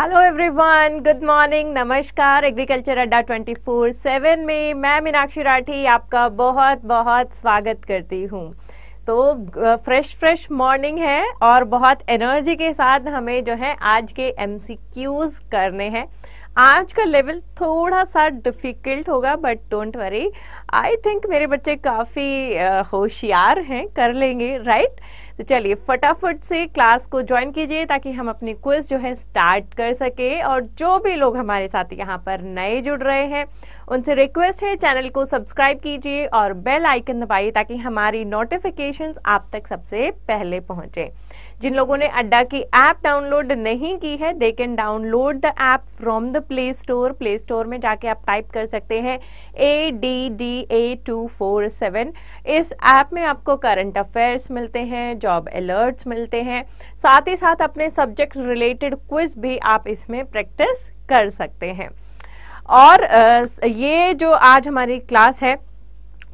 Hello everyone good morning नमस्कार agriculture अड्डा 24/7 में मैं मीनाक्षी राठी आपका बहुत बहुत स्वागत करती हूँ तो फ्रेश फ्रेश मॉर्निंग है और बहुत एनर्जी के साथ हमें जो है आज के एम करने हैं आज का लेवल थोड़ा सा डिफिकल्ट होगा but don't worry I think मेरे बच्चे काफ़ी होशियार हैं कर लेंगे राइट तो चलिए फटाफट से क्लास को ज्वाइन कीजिए ताकि हम अपनी क्विज जो है स्टार्ट कर सके और जो भी लोग हमारे साथ यहाँ पर नए जुड़ रहे हैं उनसे रिक्वेस्ट है चैनल को सब्सक्राइब कीजिए और बेल आइकन दबाइए ताकि हमारी नोटिफिकेशंस आप तक सबसे पहले पहुँचें जिन लोगों ने अड्डा की ऐप डाउनलोड नहीं की है they can download the app from the play store play store में जाके आप टाइप कर सकते हैं A D D A two four seven इस ऐप में आपको करंट अफेयर्स मिलते हैं जॉब अलर्ट्स मिलते हैं साथ ही साथ अपने सब्जेक्ट रिलेटेड क्विज भी आप इसमें प्रैक्टिस कर सकते हैं और ये जो आज हमारी क्लास है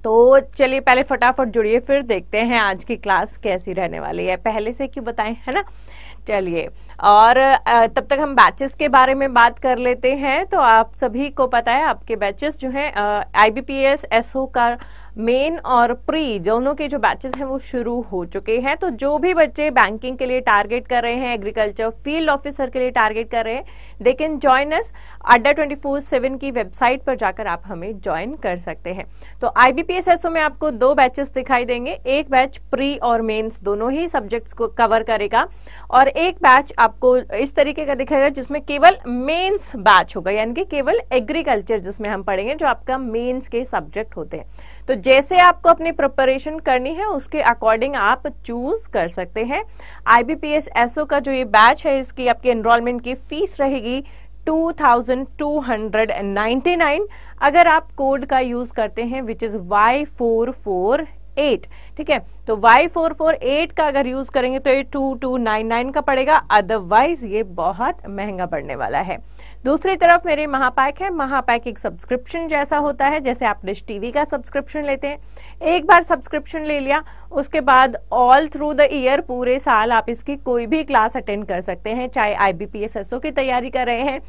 तो चलिए पहले फटाफट जुड़िए फिर देखते हैं आज की क्लास कैसी रहने वाली है पहले से क्यों बताएं है ना चलिए और तब तक हम बैचेस के बारे में बात कर लेते हैं तो आप सभी को पता है आपके बैचेस जो हैं आईबीपीएस एसओ का मेन और प्री दोनों के जो बैचेस हैं वो शुरू हो चुके हैं तो जो भी बच्चे बैंकिंग के लिए टारगेट कर रहे हैं एग्रीकल्चर फील्ड ऑफिसर के लिए टारगेट कर रहे हैं दे कैन ज्वाइन अस अड्डा ट्वेंटी की वेबसाइट पर जाकर आप हमें ज्वाइन कर सकते हैं तो आई बी में आपको दो बैचेस दिखाई देंगे एक बैच प्री और मेन्स दोनों ही सब्जेक्ट्स को कवर करेगा और एक बैच आपको इस तरीके का दिखाएगा जिसमें केवल मेन्स बैच होगा यानी कि केवल एग्रीकल्चर जिसमें हम पढ़ेंगे जो आपका मेन्स के सब्जेक्ट होते हैं तो जैसे आपको अपनी प्रिपरेशन करनी है उसके अकॉर्डिंग आप चूज कर सकते हैं आईबीपीएस एसओ का जो ये बैच है इसकी आपकी एनरोलमेंट की फीस रहेगी 2299 अगर आप कोड का यूज करते हैं which is Y four four eight ठीक है तो वाई फोर फोर एट का अगर यूज करेंगे तो ये टू टू नाइन नाइन का पड़ेगा अदरवाइज ये बहुत महंगा पड़ने वाला है दूसरी तरफ मेरे महापैक है महापैक एक सब्सक्रिप्शन जैसा होता है जैसे आप डिश टीवी का सब्सक्रिप्शन लेते हैं एक बार सब्सक्रिप्शन ले लिया उसके बाद ऑल थ्रू द ईयर पूरे साल आप इसकी कोई भी क्लास अटेंड कर सकते हैं चाहे आई बी की तैयारी कर रहे हैं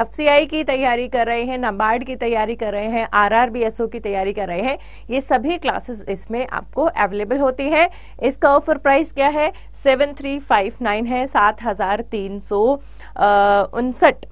एफ की तैयारी कर रहे हैं नबार्ड की तैयारी कर रहे हैं आर आर की तैयारी कर रहे हैं ये सभी क्लासेस इसमें आपको अवेलेबल होती है इसका ऑफर प्राइस क्या है सेवन थ्री फाइव नाइन है सात हज़ार तीन सौ उनसठ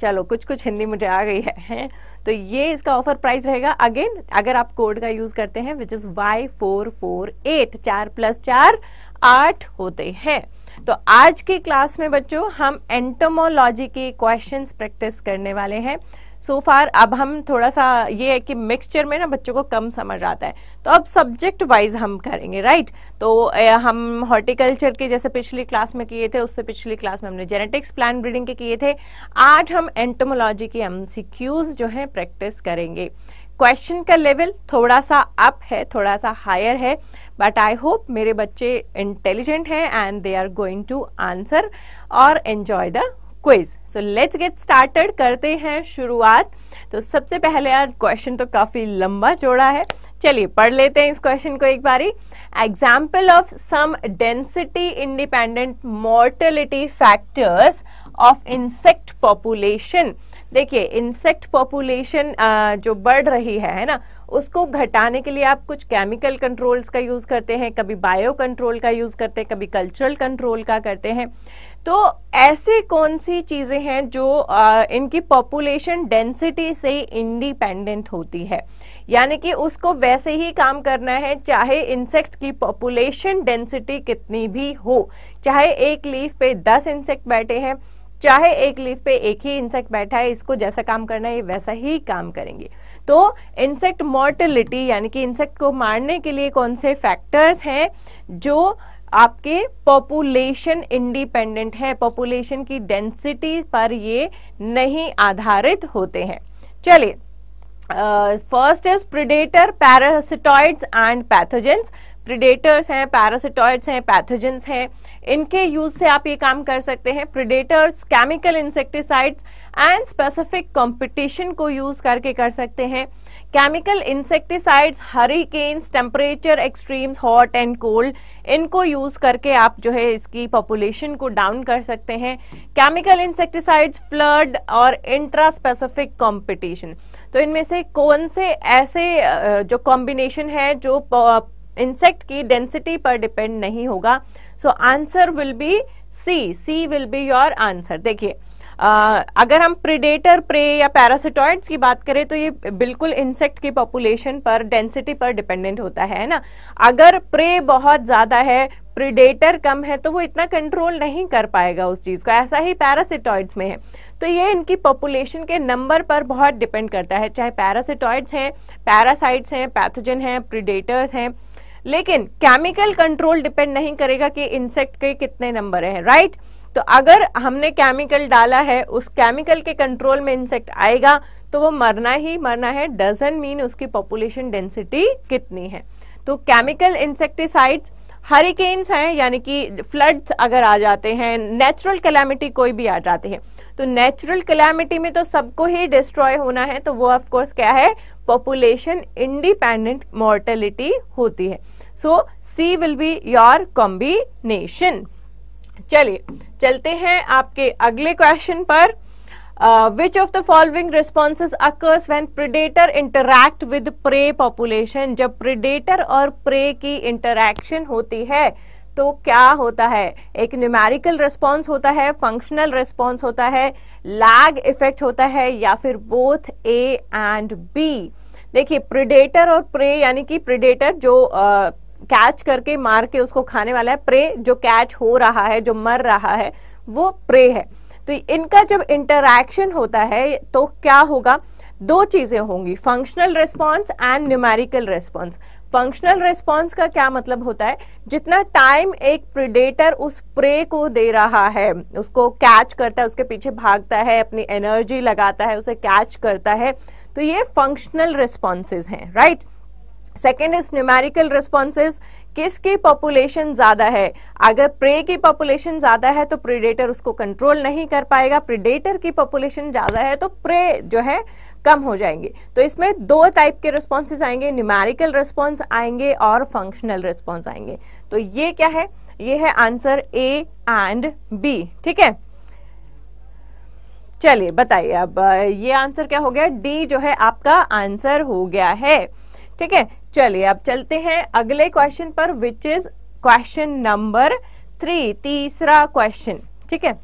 चलो कुछ कुछ हिंदी मुझे आ गई है, है तो ये इसका ऑफर प्राइस रहेगा अगेन अगर आप कोड का यूज करते हैं which is Y four four eight चार प्लस चार आठ होते हैं तो आज की क्लास में बच्चों हम एंटोमोलॉजी के क्वेश्चंस प्रैक्टिस करने वाले हैं सो so फार अब हम थोड़ा सा ये है कि मिक्सचर में ना बच्चों को कम समझ आता है तो अब सब्जेक्ट वाइज हम करेंगे राइट तो ए, हम हॉर्टिकल्चर के जैसे पिछली क्लास में किए थे उससे पिछली क्लास में हमने जेनेटिक्स प्लान ब्रीडिंग के किए थे आज हम एंटोमोलॉजी के एम जो हैं प्रैक्टिस करेंगे क्वेश्चन का लेवल थोड़ा सा अप है थोड़ा सा हायर है बट आई होप मेरे बच्चे इंटेलिजेंट हैं and they are going to answer और enjoy the quiz so let's get started करते हैं शुरुआत तो सबसे पहले यार क्वेश्चन तो काफ़ी लंबा जोड़ा है चलिए पढ़ लेते हैं इस क्वेश्चन को एक बारी example of some density independent mortality factors of insect population देखिए इंसेक्ट पॉपुलेशन जो बढ़ रही है है ना उसको घटाने के लिए आप कुछ केमिकल कंट्रोल्स का यूज़ करते हैं कभी बायो कंट्रोल का यूज़ करते हैं कभी कल्चरल कंट्रोल का करते हैं तो ऐसे कौन सी चीज़ें हैं जो आ, इनकी पॉपुलेशन डेंसिटी से इंडिपेंडेंट होती है यानी कि उसको वैसे ही काम करना है चाहे इंसेक्ट की पॉपुलेशन डेंसिटी कितनी भी हो चाहे एक लीफ पे दस इंसेक्ट बैठे हैं चाहे एक लीफ पे एक ही इंसेक्ट बैठा है इसको जैसा काम करना है वैसा ही काम करेंगे तो इंसेक्ट मॉर्टिलिटी यानी कि इंसेक्ट को मारने के लिए कौन से फैक्टर्स हैं जो आपके पॉपुलेशन इंडिपेंडेंट है पॉपुलेशन की डेंसिटी पर ये नहीं आधारित होते हैं चलिए first is predator parasitoids and pathogens predators हैं पैरासिटॉइड्स हैं पैथोजेंस हैं इनके यूज से आप ये काम कर सकते हैं predators chemical insecticides and specific competition को यूज करके कर सकते हैं chemical insecticides hurricanes temperature extremes hot and cold इनको यूज करके आप जो है इसकी पॉपुलेशन को डाउन कर सकते हैं केमिकल इंसेक्टिसाइड्स फ्लड और इंट्रा स्पेसिफिक कॉम्पिटिशन तो इनमें से कौन से ऐसे जो कॉम्बिनेशन है जो इंसेक्ट की डेंसिटी पर डिपेंड नहीं होगा so answer will be C C will be your answer देखिए अगर हम प्रिडेटर प्रे या पैरासिटॉइड्स की बात करें तो ये बिल्कुल इंसेक्ट की पॉपुलेशन पर डेंसिटी पर डिपेंडेंट होता है ना अगर प्रे बहुत ज़्यादा है प्रिडेटर कम है तो वो इतना कंट्रोल नहीं कर पाएगा उस चीज़ को ऐसा ही पैरासिटॉइड्स में है तो ये इनकी पॉपुलेशन के नंबर पर बहुत डिपेंड करता है चाहे पैरासिटॉइड्स हैं पैरासाइट्स हैं पैथोजन हैं प्रिडेटर्स हैं लेकिन केमिकल कंट्रोल डिपेंड नहीं करेगा कि इंसेक्ट के कितने नंबर हैं राइट तो अगर हमने केमिकल डाला है उस केमिकल के कंट्रोल में इंसेक्ट आएगा तो वो मरना ही मरना है डजन मीन उसकी पॉपुलेशन डेंसिटी कितनी है तो केमिकल इंसेक्टिसाइड्स हरिकेन्स हैं यानी कि फ्लड्स अगर आ जाते हैं नेचुरल कैलामिटी कोई भी आ जाते हैं तो नेचुरल कलेमिटी में तो सबको ही डिस्ट्रॉय होना है तो वो ऑफकोर्स क्या है पॉपुलेशन इंडिपेंडेंट मोर्टेलिटी होती है so C will be your combination चलिए चलते हैं आपके अगले क्वेश्चन पर which of the following responses occurs when predator interact with prey population जब प्रिडेटर और प्रे की इंटरक्शन होती है तो क्या होता है एक न्यूमेरिकल रिस्पॉन्स होता है फंक्शनल रिस्पॉन्स होता है लैग इफेक्ट होता है या फिर बोथ ए एंड बी देखिए प्रिडेटर और प्रे यानी कि प्रिडेटर जो कैच करके मार के उसको खाने वाला है प्रे जो कैच हो रहा है जो मर रहा है वो प्रे है तो इनका जब इंटरैक्शन होता है तो क्या होगा दो चीज़ें होंगी functional response and numerical response functional response का क्या मतलब होता है जितना टाइम एक प्रिडेटर उस प्रे को दे रहा है उसको कैच करता है उसके पीछे भागता है अपनी एनर्जी लगाता है उसे कैच करता है तो ये फंक्शनल रिस्पॉन्सेज हैं right second is numerical responses किसकी पॉपुलेशन ज्यादा है अगर प्रे की पॉपुलेशन ज्यादा है तो प्रिडेटर उसको कंट्रोल नहीं कर पाएगा प्रिडेटर की पॉपुलेशन ज्यादा है तो प्रे जो है कम हो जाएंगे तो इसमें दो टाइप के रिस्पॉन्सेज आएंगे न्यूमेरिकल रिस्पॉन्स आएंगे और फंक्शनल रिस्पॉन्स आएंगे तो ये क्या है ये है आंसर ए एंड बी ठीक है चलिए बताइए अब ये आंसर क्या हो गया डी जो है आपका आंसर हो गया है ठीक है चलिए अब चलते हैं अगले क्वेश्चन पर which is question number three तीसरा क्वेश्चन ठीक है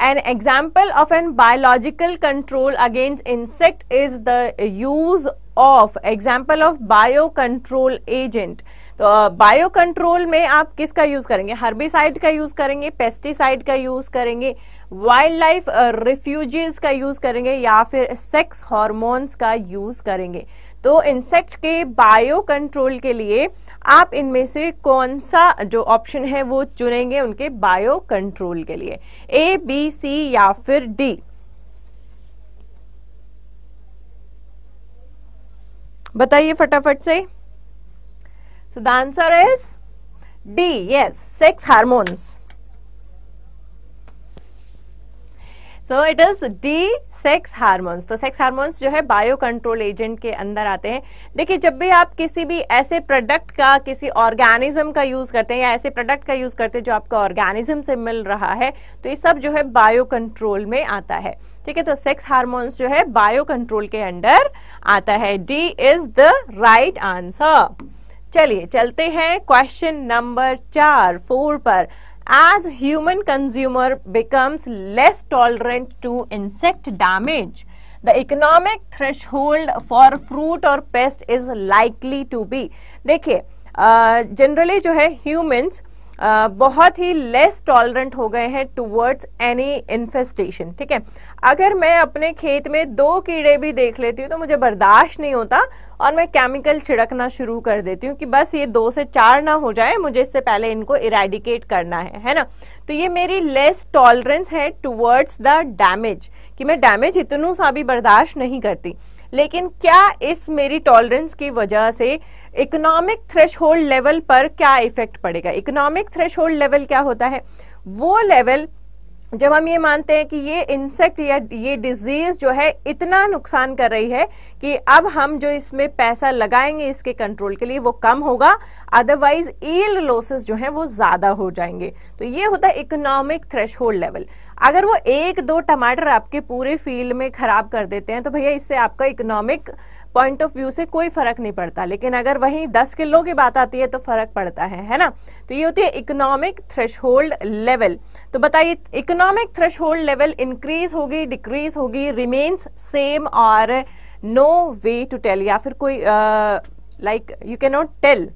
An example of an biological control against insect is the use of example of biocontrol agent. तो बायो कंट्रोल में आप किसका यूज करेंगे हर्बिसाइड का यूज करेंगे पेस्टिसाइड का यूज करेंगे वाइल्ड लाइफ रिफ्यूजीज का यूज करेंगे या फिर सेक्स हॉर्मोन्स का यूज करेंगे तो इंसेक्ट के बायो कंट्रोल के लिए आप इनमें से कौन सा जो ऑप्शन है वो चुनेंगे उनके बायो कंट्रोल के लिए ए बी सी या फिर डी बताइए फटाफट से so the answer is D yes sex hormones so it is D sex hormones तो सेक्स हार्मोन्स जो है बायो कंट्रोल एजेंट के अंदर आते हैं देखिए जब भी आप किसी भी ऐसे प्रोडक्ट का किसी ऑर्गेनिज्म का यूज करते हैं या ऐसे प्रोडक्ट का यूज करते हैं जो आपका ऑर्गेनिज्म से मिल रहा है तो ये सब जो है बायो कंट्रोल में आता है ठीक है तो सेक्स हार्मोन्स जो है बायो कंट्रोल के अंडर आता है D is the right answer चलिए चलते हैं क्वेश्चन नंबर चार फोर पर as human consumer becomes less tolerant to insect damage, the economic threshold for fruit or pest is likely to be. देखिए uh, generally जो है humans बहुत ही less tolerant हो गए हैं टूवर्ड्स एनी इन्फेस्टेशन ठीक है अगर मैं अपने खेत में दो कीड़े भी देख लेती हूँ तो मुझे बर्दाश्त नहीं होता और मैं केमिकल छिड़कना शुरू कर देती हूँ कि बस ये दो से चार ना हो जाए मुझे इससे पहले इनको इरेडिकेट करना है है ना तो ये मेरी लेस टॉलरेंस है टूवर्ड्स द डैमेज कि मैं डैमेज इतनों सा भी बर्दाश्त नहीं करती लेकिन क्या इस मेरी टॉलरेंस की वजह से इकोनॉमिक थ्रेश लेवल पर क्या इफेक्ट पड़ेगा इकोनॉमिक थ्रेश लेवल क्या होता है वो लेवल जब हम ये मानते हैं कि ये इंसेक्ट या ये डिजीज जो है इतना नुकसान कर रही है कि अब हम जो इसमें पैसा लगाएंगे इसके कंट्रोल के लिए वो कम होगा अदरवाइज ईल लॉसेस जो है वो ज्यादा हो जाएंगे तो ये होता है इकोनॉमिक थ्रेश लेवल अगर वो एक दो टमाटर आपके पूरे फील्ड में खराब कर देते हैं तो भैया इससे आपका इकोनॉमिक पॉइंट ऑफ व्यू से कोई फर्क नहीं पड़ता लेकिन अगर वहीं दस किलो की बात आती है तो फर्क पड़ता है है ना तो ये होती है इकोनॉमिक थ्रेश लेवल तो बताइए इकोनॉमिक थ्रेश लेवल इंक्रीज होगी डिक्रीज होगी रिमेन्स सेम और नो वे टू टेल या फिर कोई like you can not tell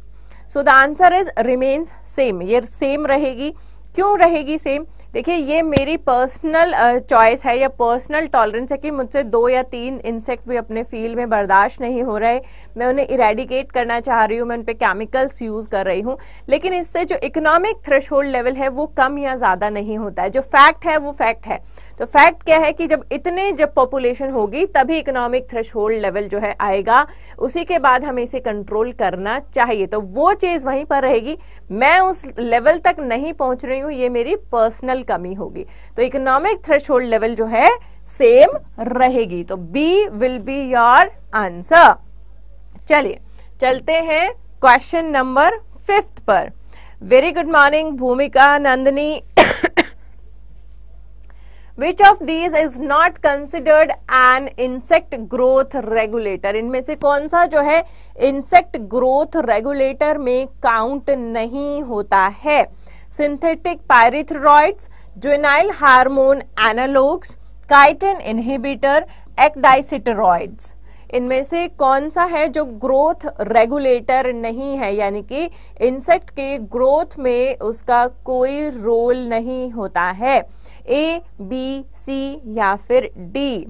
so the answer is remains same ये सेम रहेगी क्यों रहेगी सेम देखिए ये मेरी पर्सनल चॉइस है या पर्सनल टॉलरेंस है कि मुझसे दो या तीन इंसेक्ट भी अपने फील्ड में बर्दाश्त नहीं हो रहे मैं उन्हें इरेडिकेट करना चाह रही हूँ मैं उन पर केमिकल्स यूज़ कर रही हूँ लेकिन इससे जो इकोनॉमिक थ्रेश लेवल है वो कम या ज़्यादा नहीं होता है जो फैक्ट है वो फैक्ट है तो फैक्ट क्या है कि जब इतने जब पॉपुलेशन होगी तभी इकोनॉमिक थ्रेश लेवल जो है आएगा उसी के बाद हमें इसे कंट्रोल करना चाहिए तो वो चीज़ वहीं पर रहेगी मैं उस लेवल तक नहीं पहुंच रही हूं ये मेरी पर्सनल कमी होगी तो इकोनॉमिक थ्रेश लेवल जो है सेम रहेगी तो B will be your answer चलिए चलते हैं क्वेश्चन नंबर फिफ्थ पर very good morning Bhumika Nandini which of these is not considered an insect growth regulator इनमें से कौन सा जो है इंसेक्ट ग्रोथ रेगुलेटर में काउंट नहीं होता है synthetic pyrethroids juvenile hormone analogue chitin inhibitor ecdysteroids इनमें से कौन सा है जो ग्रोथ रेगुलेटर नहीं है यानी कि इंसेक्ट के ग्रोथ में उसका कोई रोल नहीं होता है ए बी सी या फिर डी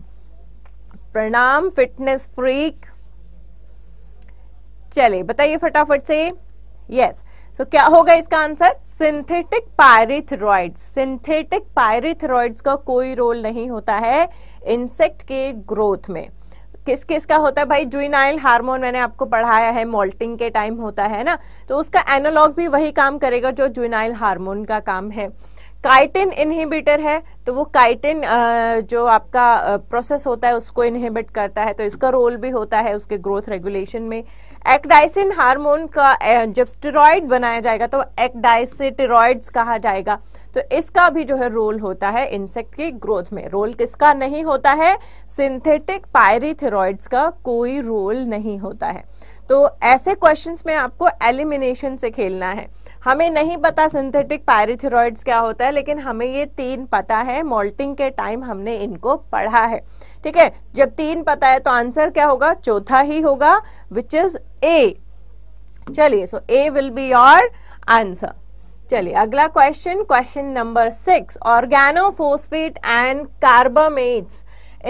प्रणाम फिटनेस फ्रीक चलिए बताइए फटाफट से यस सो so, क्या होगा इसका answer synthetic pyrethroid synthetic pyrethroids का कोई रोल नहीं होता है इंसेक्ट के ग्रोथ में किस किस का होता है भाई जुइनाइल हार्मोन मैंने आपको पढ़ाया है मोल्टिंग के टाइम होता है ना तो उसका एनालॉग भी वही काम करेगा जो जुइनाइल हार्मोन का काम है काइटिन इनहिबिटर है तो वो काइटिन जो आपका प्रोसेस होता है उसको इनहिबिट करता है तो इसका रोल भी होता है उसके ग्रोथ रेगुलेशन में एक्डाइसिन हार्मोन का जब स्टेरॉयड बनाया जाएगा तो एक्डाइसिटेरॉयड्स कहा जाएगा तो इसका भी जो है रोल होता है इंसेक्ट की ग्रोथ में रोल किसका नहीं होता है सिंथेटिक पायरीथेरॉइड्स का कोई रोल नहीं होता है तो ऐसे क्वेश्चंस में आपको एलिमिनेशन से खेलना है हमें नहीं पता सिंथेटिक पैरिथिरॉइड्स क्या होता है लेकिन हमें ये तीन पता है मोल्टिंग के टाइम हमने इनको पढ़ा है ठीक है जब तीन पता है तो आंसर क्या होगा चौथा ही होगा विच इज ए चलिए so A will be your answer चलिए अगला question question number six organophosphate and carbamates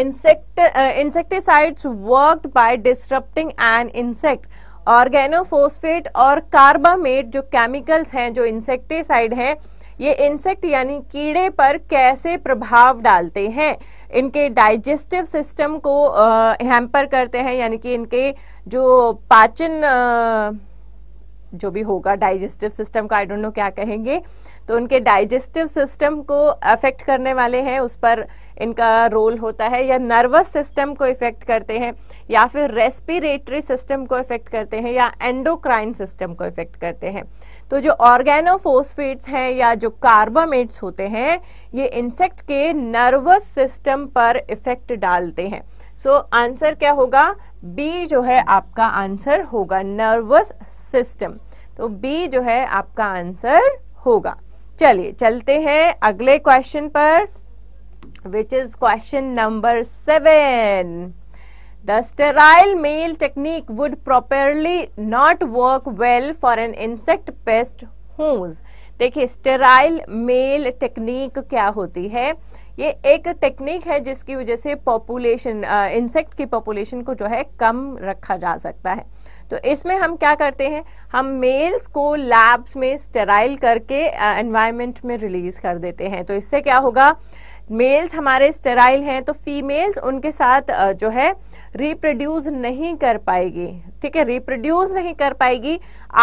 insect insecticides insecticides by disrupting an insect organophosphate और कार्बामेट जो केमिकल्स हैं जो इंसेक्टिसाइड हैं ये इंसेक्ट यानी कीड़े पर कैसे प्रभाव डालते हैं इनके डाइजेस्टिव सिस्टम को हैम्पर करते हैं यानी कि इनके जो पाचन आ, जो भी होगा डाइजेस्टिव सिस्टम का आई डोंट नो क्या कहेंगे तो उनके डाइजेस्टिव सिस्टम को अफेक्ट करने वाले हैं उस पर इनका रोल होता है या नर्वस सिस्टम को इफेक्ट करते हैं या फिर रेस्पिरेटरी सिस्टम को इफेक्ट करते हैं या एंडोक्राइन सिस्टम को इफेक्ट करते हैं तो जो ऑर्गेनोफोस्फेट्स हैं या जो कार्बामेट्स होते हैं ये इंसेक्ट के नर्वस सिस्टम पर इफेक्ट डालते हैं सो so, आंसर क्या होगा बी जो है आपका आंसर होगा नर्वस सिस्टम तो बी जो है आपका आंसर होगा चलिए चलते हैं अगले क्वेश्चन पर which is question number seven the sterile male technique would properly not work well for an insect pest whose देखिए स्टेराइल मेल टेक्निक क्या होती है ये एक टेक्निक है जिसकी वजह से पॉपुलेशन इंसेक्ट की पॉपुलेशन को जो है कम रखा जा सकता है तो इसमें हम क्या करते हैं हम मेल्स को लैब्स में स्टेराइल करके एनवायरनमेंट में रिलीज कर देते हैं तो इससे क्या होगा मेल्स हमारे स्टेराइल हैं तो फीमेल्स उनके साथ जो है रिप्रोड्यूस नहीं कर पाएगी ठीक है रिप्रोड्यूस नहीं कर पाएगी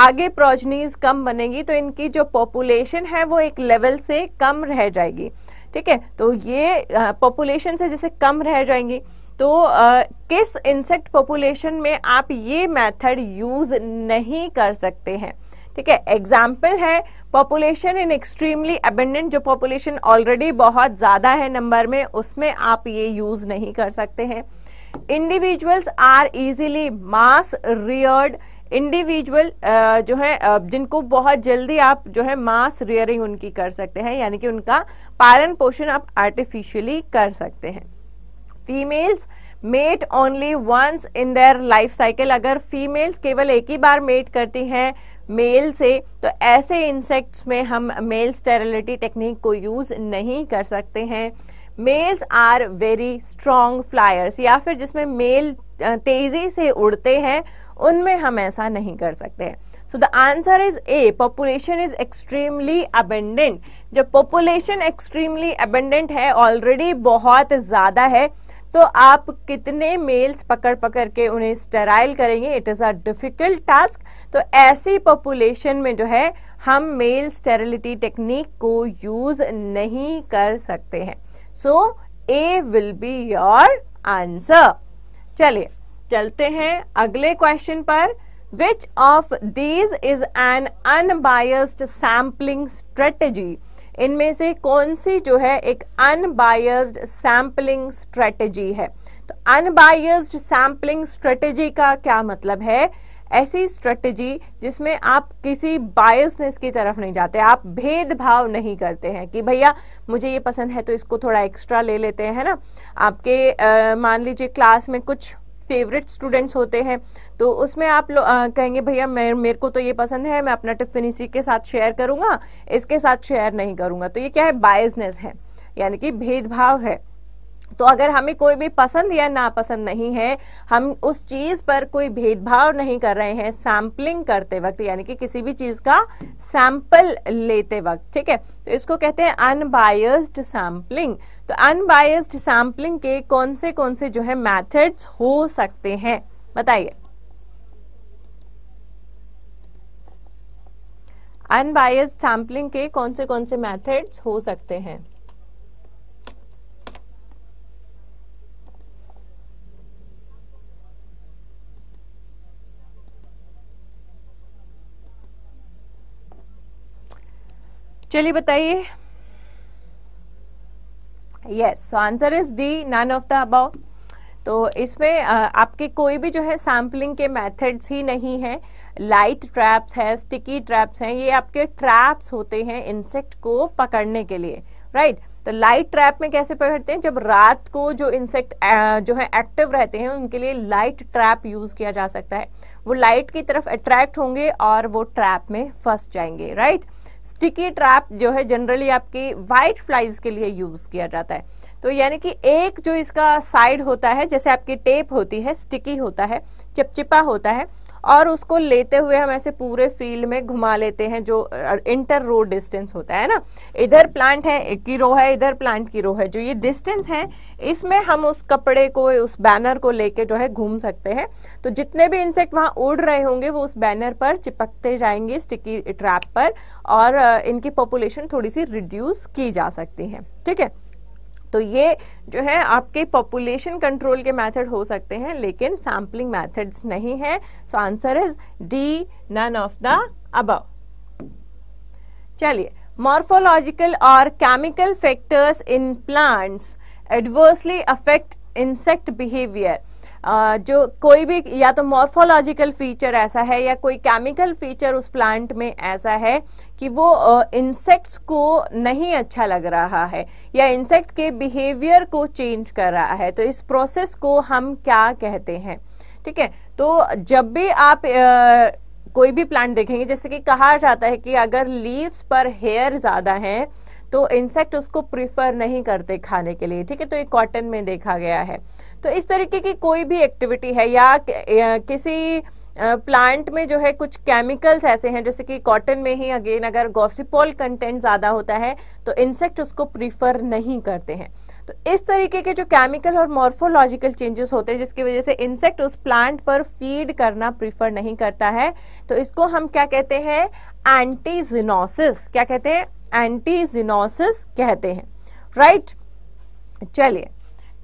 आगे प्रोजनीज कम बनेगी तो इनकी जो पॉपुलेशन है वो एक लेवल से कम रह जाएगी ठीक है तो ये पॉपुलेशन से जैसे कम रह जाएंगी तो आ, किस इंसेक्ट पॉपुलेशन में आप ये मेथड यूज नहीं कर सकते हैं ठीक है एग्जाम्पल है पॉपुलेशन इन एक्सट्रीमली अबेंडेंट जो पॉपुलेशन ऑलरेडी बहुत ज़्यादा है नंबर में उसमें आप ये यूज़ नहीं कर सकते हैं individuals are easily mass reared individual uh, जो है uh, जिनको बहुत जल्दी आप जो है मास रियरिंग उनकी कर सकते हैं यानी कि उनका पालन पोषण आप आर्टिफिशियली कर सकते हैं females mate only once in their life cycle अगर फीमेल्स केवल एक ही बार मेट करती हैं मेल से तो ऐसे इंसेक्ट्स में हम मेल स्टेरिलिटी टेक्निक को यूज़ नहीं कर सकते हैं males are very strong flyers या फिर जिसमें मेल तेज़ी से उड़ते हैं उनमें हम ऐसा नहीं कर सकते हैं so the answer is A population is extremely abundant जब पॉपुलेशन एक्सट्रीमली अबेंडेंट है ऑलरेडी बहुत ज़्यादा है तो आप कितने मेल्स पकड़ पकड़ के उन्हें स्टेराइल करेंगे it is a difficult task तो ऐसी पॉपुलेशन में जो है हम मेल स्टेरिलिटी टेक्निक को यूज़ नहीं कर सकते हैं so A will be your answer चलिए चलते हैं अगले क्वेश्चन पर which of these is an unbiased sampling strategy इनमें से कौन सी जो है एक अनबायस्ड सैम्पलिंग स्ट्रेटेजी है तो अनबायस्ड सैम्पलिंग स्ट्रेटेजी का क्या मतलब है ऐसी स्ट्रेटजी जिसमें आप किसी बायसनेस की तरफ नहीं जाते आप भेदभाव नहीं करते हैं कि भैया मुझे ये पसंद है तो इसको थोड़ा एक्स्ट्रा ले लेते हैं ना आपके मान लीजिए क्लास में कुछ फेवरेट स्टूडेंट्स होते हैं तो उसमें आप लोग कहेंगे भैया मैं मेरे को तो ये पसंद है मैं अपना टिफिन इसी के साथ शेयर करूँगा इसके साथ शेयर नहीं करूँगा तो ये क्या है बायसनेस है यानी कि भेदभाव है तो अगर हमें कोई भी पसंद या नापसंद नहीं है हम उस चीज पर कोई भेदभाव नहीं कर रहे हैं सैम्पलिंग करते वक्त यानी कि किसी भी चीज का सैंपल लेते वक्त ठीक है तो इसको कहते हैं अनबायस्ड सैम्पलिंग तो अनबायस्ड सैम्पलिंग के कौन से कौन से जो है मैथड्स हो सकते हैं बताइए अनबायस्ड सैम्पलिंग के कौन से कौन से मैथड्स हो सकते हैं चलिए बताइए yes answer is D none of the अब तो इसमें आपके कोई भी जो है सैम्पलिंग के मेथड्स ही नहीं है लाइट ट्रैप्स है स्टिकी ट्रैप्स हैं ये आपके ट्रैप्स होते हैं इंसेक्ट को पकड़ने के लिए राइट right? तो लाइट ट्रैप में कैसे पकड़ते हैं जब रात को जो इंसेक्ट जो है एक्टिव रहते हैं उनके लिए लाइट ट्रैप यूज किया जा सकता है वो लाइट की तरफ अट्रैक्ट होंगे और वो ट्रैप में फंस जाएंगे राइट right? स्टिकी ट्रैप जो है जनरली आपकी वाइट फ्लाइज के लिए यूज किया जाता है तो यानी कि एक जो इसका साइड होता है जैसे आपकी टेप होती है स्टिकी होता है चिपचिपा होता है और उसको लेते हुए हम ऐसे पूरे फील्ड में घुमा लेते हैं जो इंटर रो डिस्टेंस होता है ना इधर प्लांट है की रो है इधर प्लांट की रो है जो ये डिस्टेंस है इसमें हम उस कपड़े को उस बैनर को लेके जो है घूम सकते हैं तो जितने भी इंसेक्ट वहाँ उड़ रहे होंगे वो उस बैनर पर चिपकते जाएंगे स्टिकी ट्रैप पर और इनकी पॉपुलेशन थोड़ी सी रिड्यूस की जा सकती है ठीक है तो ये जो है आपके पॉपुलेशन कंट्रोल के मेथड हो सकते हैं लेकिन सैम्पलिंग मेथड्स नहीं है so answer is D none of the अब चलिए मॉर्फोलॉजिकल और chemical factors in plants adversely affect insect behaviour जो कोई भी या तो मॉर्फोलॉजिकल फीचर ऐसा है या कोई केमिकल फीचर उस प्लांट में ऐसा है कि वो इंसेक्ट्स को नहीं अच्छा लग रहा है या इंसेक्ट के बिहेवियर को चेंज कर रहा है तो इस प्रोसेस को हम क्या कहते हैं ठीक है तो जब भी आप आ, कोई भी प्लांट देखेंगे जैसे कि कहा जाता है कि अगर लीव्स पर हेयर ज़्यादा हैं तो इंसेक्ट उसको प्रीफर नहीं करते खाने के लिए ठीक है तो ये कॉटन में देखा गया है तो इस तरीके की कोई भी एक्टिविटी है या किसी प्लांट में जो है कुछ केमिकल्स ऐसे हैं जैसे कि कॉटन में ही अगेन अगर गोसिपोल कंटेंट ज़्यादा होता है तो इंसेक्ट उसको प्रीफर नहीं करते हैं तो इस तरीके के जो केमिकल और मॉर्फोलॉजिकल चेंजेस होते हैं जिसकी वजह से इंसेक्ट उस प्लांट पर फीड करना प्रीफर नहीं करता है तो इसको हम क्या कहते हैं एंटीजिनोसिस क्या कहते हैं एंटीजिनोसिस कहते हैं राइट right? चलिए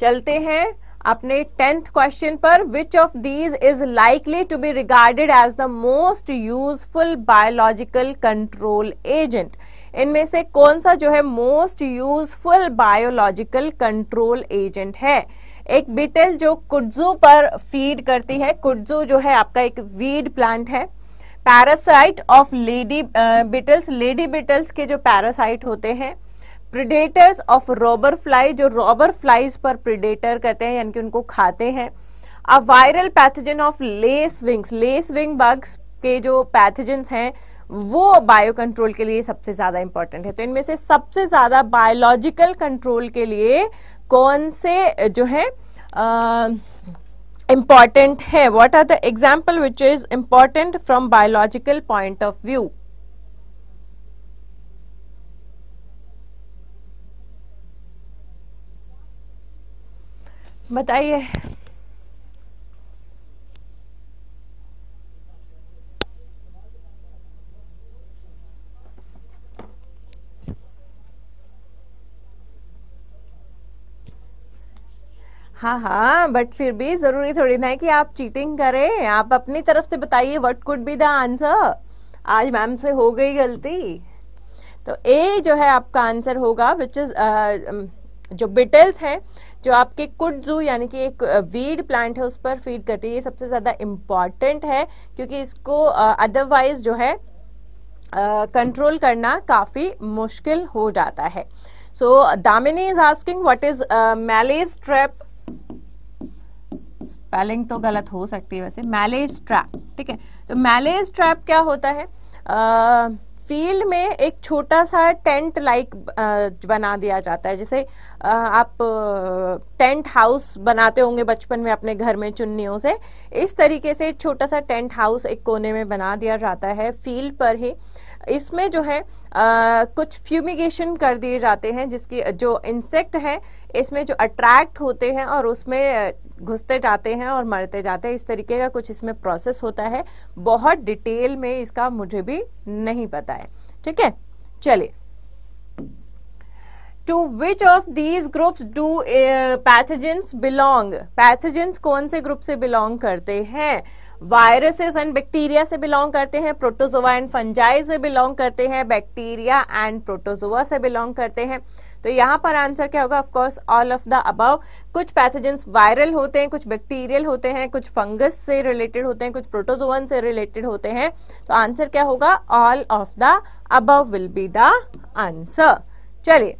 चलते हैं अपने टेंथ क्वेश्चन पर which of these is likely to be regarded as the most useful biological control agent इनमें से कौन सा जो है most useful biological control agent है एक बिटल जो कुडजू पर फीड करती है कुडजू जो है आपका एक वीड प्लांट है parasite of lady beetles lady beetles के जो पैरासाइट होते हैं प्रिडेटर्स ऑफ रॉबर फ्लाई जो रॉबर फ्लाइज पर प्रिडेटर करते हैं यानी कि उनको खाते हैं a viral pathogen of lace wings lace wing bugs के जो पैथोजन्स हैं वो बायो कंट्रोल के लिए सबसे ज्यादा इंपॉर्टेंट है तो इनमें से सबसे ज्यादा बायोलॉजिकल कंट्रोल के लिए कौन से जो है आ, important है what are the example which is important from biological point of view बताइए हाँ हाँ बट फिर भी जरूरी थोड़ी ना है कि आप चीटिंग करें आप अपनी तरफ से बताइए what could be the answer आज मैम से हो गई गलती तो ए जो है आपका आंसर होगा विच इज uh, um, जो बिटल्स हैं जो आपके कुडजू यानी कि एक वीड uh, प्लांट है उस पर फीड करती है ये सबसे ज़्यादा इम्पॉर्टेंट है क्योंकि इसको अदरवाइज uh, जो है कंट्रोल करना काफ़ी मुश्किल हो जाता है so Damini is asking what is malaise trap spelling तो गलत हो सकती है वैसे मैलेज ट्रैप ठीक है तो मैलेज ट्रैप क्या होता है फील्ड फील्ड में एक छोटा सा टेंट लाइक बना दिया जाता है जैसे आप टेंट हाउस बनाते होंगे बचपन में अपने घर में चुन्नियों से इस तरीके से छोटा सा टेंट हाउस एक कोने में बना दिया जाता है फील्ड पर ही इसमें जो है आ, कुछ फ्यूमिगेशन कर दिए जाते हैं जिसकी जो इंसेक्ट है इसमें जो अट्रैक्ट होते हैं और उसमें घुसते जाते हैं और मरते जाते हैं इस तरीके का कुछ इसमें प्रोसेस होता है बहुत डिटेल में इसका मुझे भी नहीं पता है ठीक है चलिए to which of these groups do pathogens belong pathogens कौन से ग्रुप से बिलोंग करते हैं वायरसेस एंड बैक्टीरिया से बिलोंग करते हैं प्रोटोजोआ एंड फंजाई से बिलोंग करते हैं बैक्टीरिया एंड प्रोटोजोआ से बिलोंग करते हैं तो यहाँ पर आंसर क्या होगा of course all of the above कुछ पैथोजेंस वायरल होते हैं कुछ बैक्टीरियल होते हैं कुछ फंगस से रिलेटेड होते हैं कुछ प्रोटोजोवन से रिलेटेड होते हैं तो आंसर क्या होगा all of the above will be the answer चलिए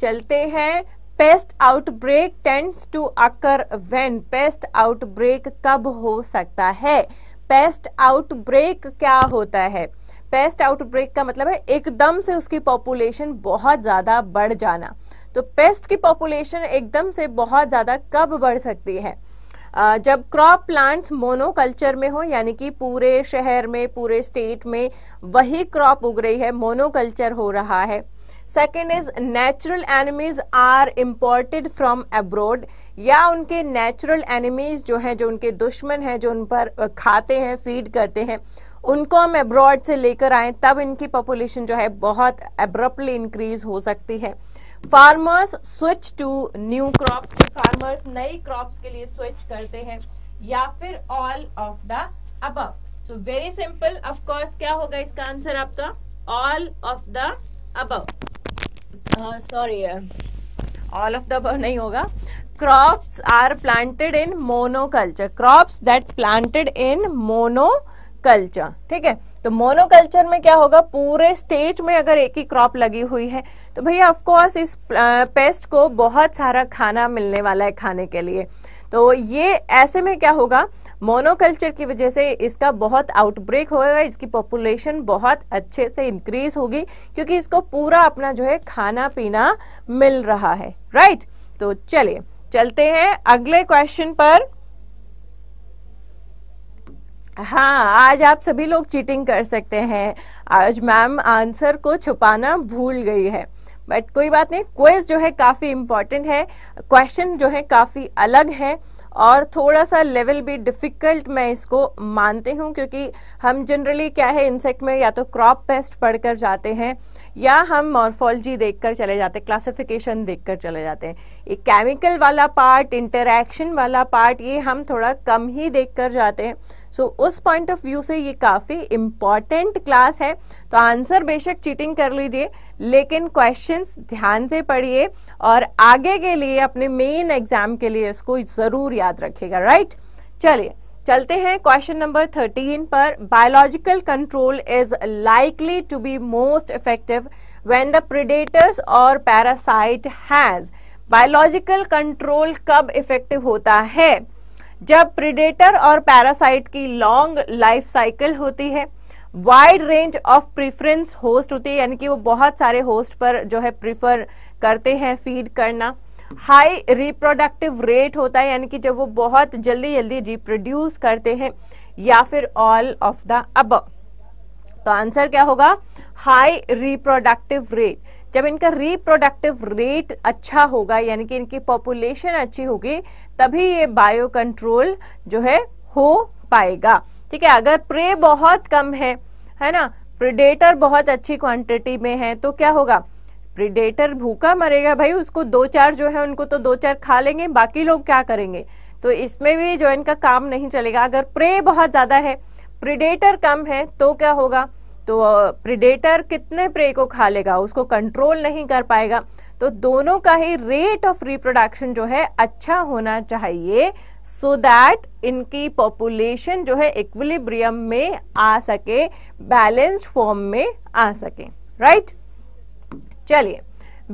चलते हैं pest outbreak tends to occur when pest outbreak कब हो सकता है पेस्ट आउटब्रेक क्या होता है पेस्ट आउटब्रेक का मतलब है एकदम से उसकी पॉपुलेशन बहुत ज़्यादा बढ़ जाना तो पेस्ट की पॉपुलेशन एकदम से बहुत ज़्यादा कब बढ़ सकती है जब क्रॉप प्लांट्स मोनोकल्चर में हो यानी कि पूरे शहर में पूरे स्टेट में वही क्रॉप उग रही है मोनोकल्चर हो रहा है second is natural enemies are imported from abroad या उनके नेचुरल एनिमीज जो हैं जो उनके दुश्मन हैं जो उन पर खाते हैं फीड करते हैं उनको हम अब्रॉड से लेकर आए तब इनकी पॉपुलेशन जो है बहुत एब्रप्टली इंक्रीज हो सकती है farmers switch to new crop farmers नई क्रॉप्स के लिए स्विच करते हैं या फिर all of the above so very simple of course क्या होगा इसका आंसर आपका ऑल ऑफ द अब सॉरी ऑल ऑफ द नहीं होगा crops are planted in monoculture crops that planted in monoculture ठीक है तो मोनोकल्चर में क्या होगा पूरे स्टेट में अगर एक ही क्रॉप लगी हुई है तो भैया ऑफकोर्स इस पेस्ट uh, को बहुत सारा खाना मिलने वाला है खाने के लिए तो ये ऐसे में क्या होगा मोनोकल्चर की वजह से इसका बहुत आउटब्रेक होगा इसकी पॉपुलेशन बहुत अच्छे से इंक्रीज होगी क्योंकि इसको पूरा अपना जो है खाना पीना मिल रहा है राइट तो चलिए चलते हैं अगले क्वेश्चन पर हाँ आज आप सभी लोग चीटिंग कर सकते हैं आज मैम आंसर को छुपाना भूल गई है बट कोई बात नहीं क्वेज जो है काफ़ी इम्पॉर्टेंट है क्वेश्चन जो है काफ़ी अलग है और थोड़ा सा लेवल भी डिफ़िकल्ट मैं इसको मानती हूँ क्योंकि हम जनरली क्या है इंसेक्ट में या तो क्रॉप पेस्ट पढ़कर जाते हैं या हम मॉर्फोलॉजी देखकर चले जाते हैं क्लासिफिकेशन देखकर चले जाते हैं ये केमिकल वाला पार्ट इंटरेक्शन वाला पार्ट ये हम थोड़ा कम ही देखकर जाते हैं सो so, उस पॉइंट ऑफ व्यू से ये काफ़ी इंपॉर्टेंट क्लास है तो आंसर बेशक चीटिंग कर लीजिए लेकिन क्वेश्चंस ध्यान से पढ़िए और आगे के लिए अपने मेन एग्जाम के लिए इसको ज़रूर याद रखिएगा राइट चलिए चलते हैं क्वेश्चन नंबर थर्टीन पर biological control is likely to be most effective when the predators और पैरासाइट हैज बायोलॉजिकल कंट्रोल कब इफेक्टिव होता है जब प्रिडेटर और पैरासाइट की लॉन्ग लाइफ साइकिल होती है wide range of preference host होती है यानी कि वो बहुत सारे होस्ट पर जो है प्रिफर करते हैं फीड करना हाई रिप्रोडक्टिव रेट होता है यानी कि जब वो बहुत जल्दी जल्दी रिप्रोड्यूस करते हैं या फिर ऑल ऑफ द अब तो आंसर क्या होगा हाई रिप्रोडक्टिव रेट जब इनका रिप्रोडक्टिव रेट अच्छा होगा यानी कि इनकी पॉपुलेशन अच्छी होगी तभी ये बायो कंट्रोल जो है हो पाएगा ठीक है अगर प्रे बहुत कम है है ना प्रिडेटर बहुत अच्छी क्वांटिटी में है तो क्या होगा प्रिडेटर भूखा मरेगा भाई उसको दो चार जो है उनको तो दो चार खा लेंगे बाकी लोग क्या करेंगे तो इसमें भी जो इनका काम नहीं चलेगा अगर प्रे बहुत ज़्यादा है प्रिडेटर कम है तो क्या होगा तो प्रिडेटर कितने प्रे को खा लेगा उसको कंट्रोल नहीं कर पाएगा तो दोनों का ही रेट ऑफ रिप्रोडक्शन जो है अच्छा होना चाहिए सो so दैट इनकी पॉपुलेशन जो है इक्विलिब्रियम में आ सके बैलेंस्ड फॉर्म में आ सके राइट चलिए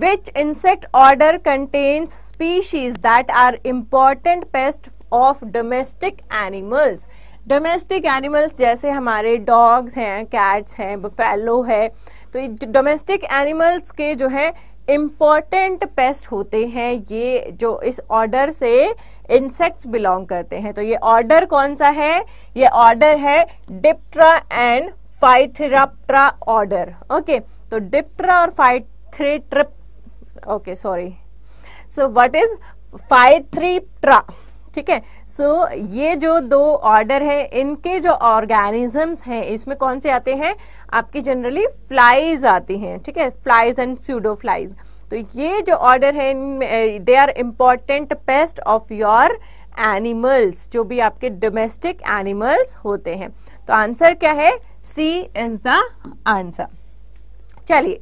which insect order contains species that are important pest of domestic animals domestic animals जैसे हमारे डॉग्स हैं कैट्स हैं बफेलो है तो डोमेस्टिक एनिमल्स के जो है इम्पॉर्टेंट पेस्ट होते हैं ये जो इस ऑर्डर से इंसेक्ट्स बिलोंग करते हैं तो ये ऑर्डर कौन सा है ये ऑर्डर है Diptera and Phthiraptera order okay तो डिप्ट्रा और Phthiraptera okay sorry so what is Phthiraptera ठीक है सो ये जो दो ऑर्डर है इनके जो ऑर्गेनिजम्स हैं इसमें कौन से आते हैं आपकी जनरली फ्लाइज आती हैं ठीक है फ्लाइज एंड स्यूडो फ्लाइज तो ये जो ऑर्डर है they are important pest of your animals जो भी आपके डोमेस्टिक एनिमल्स होते हैं तो आंसर क्या है सी इज द आंसर चलिए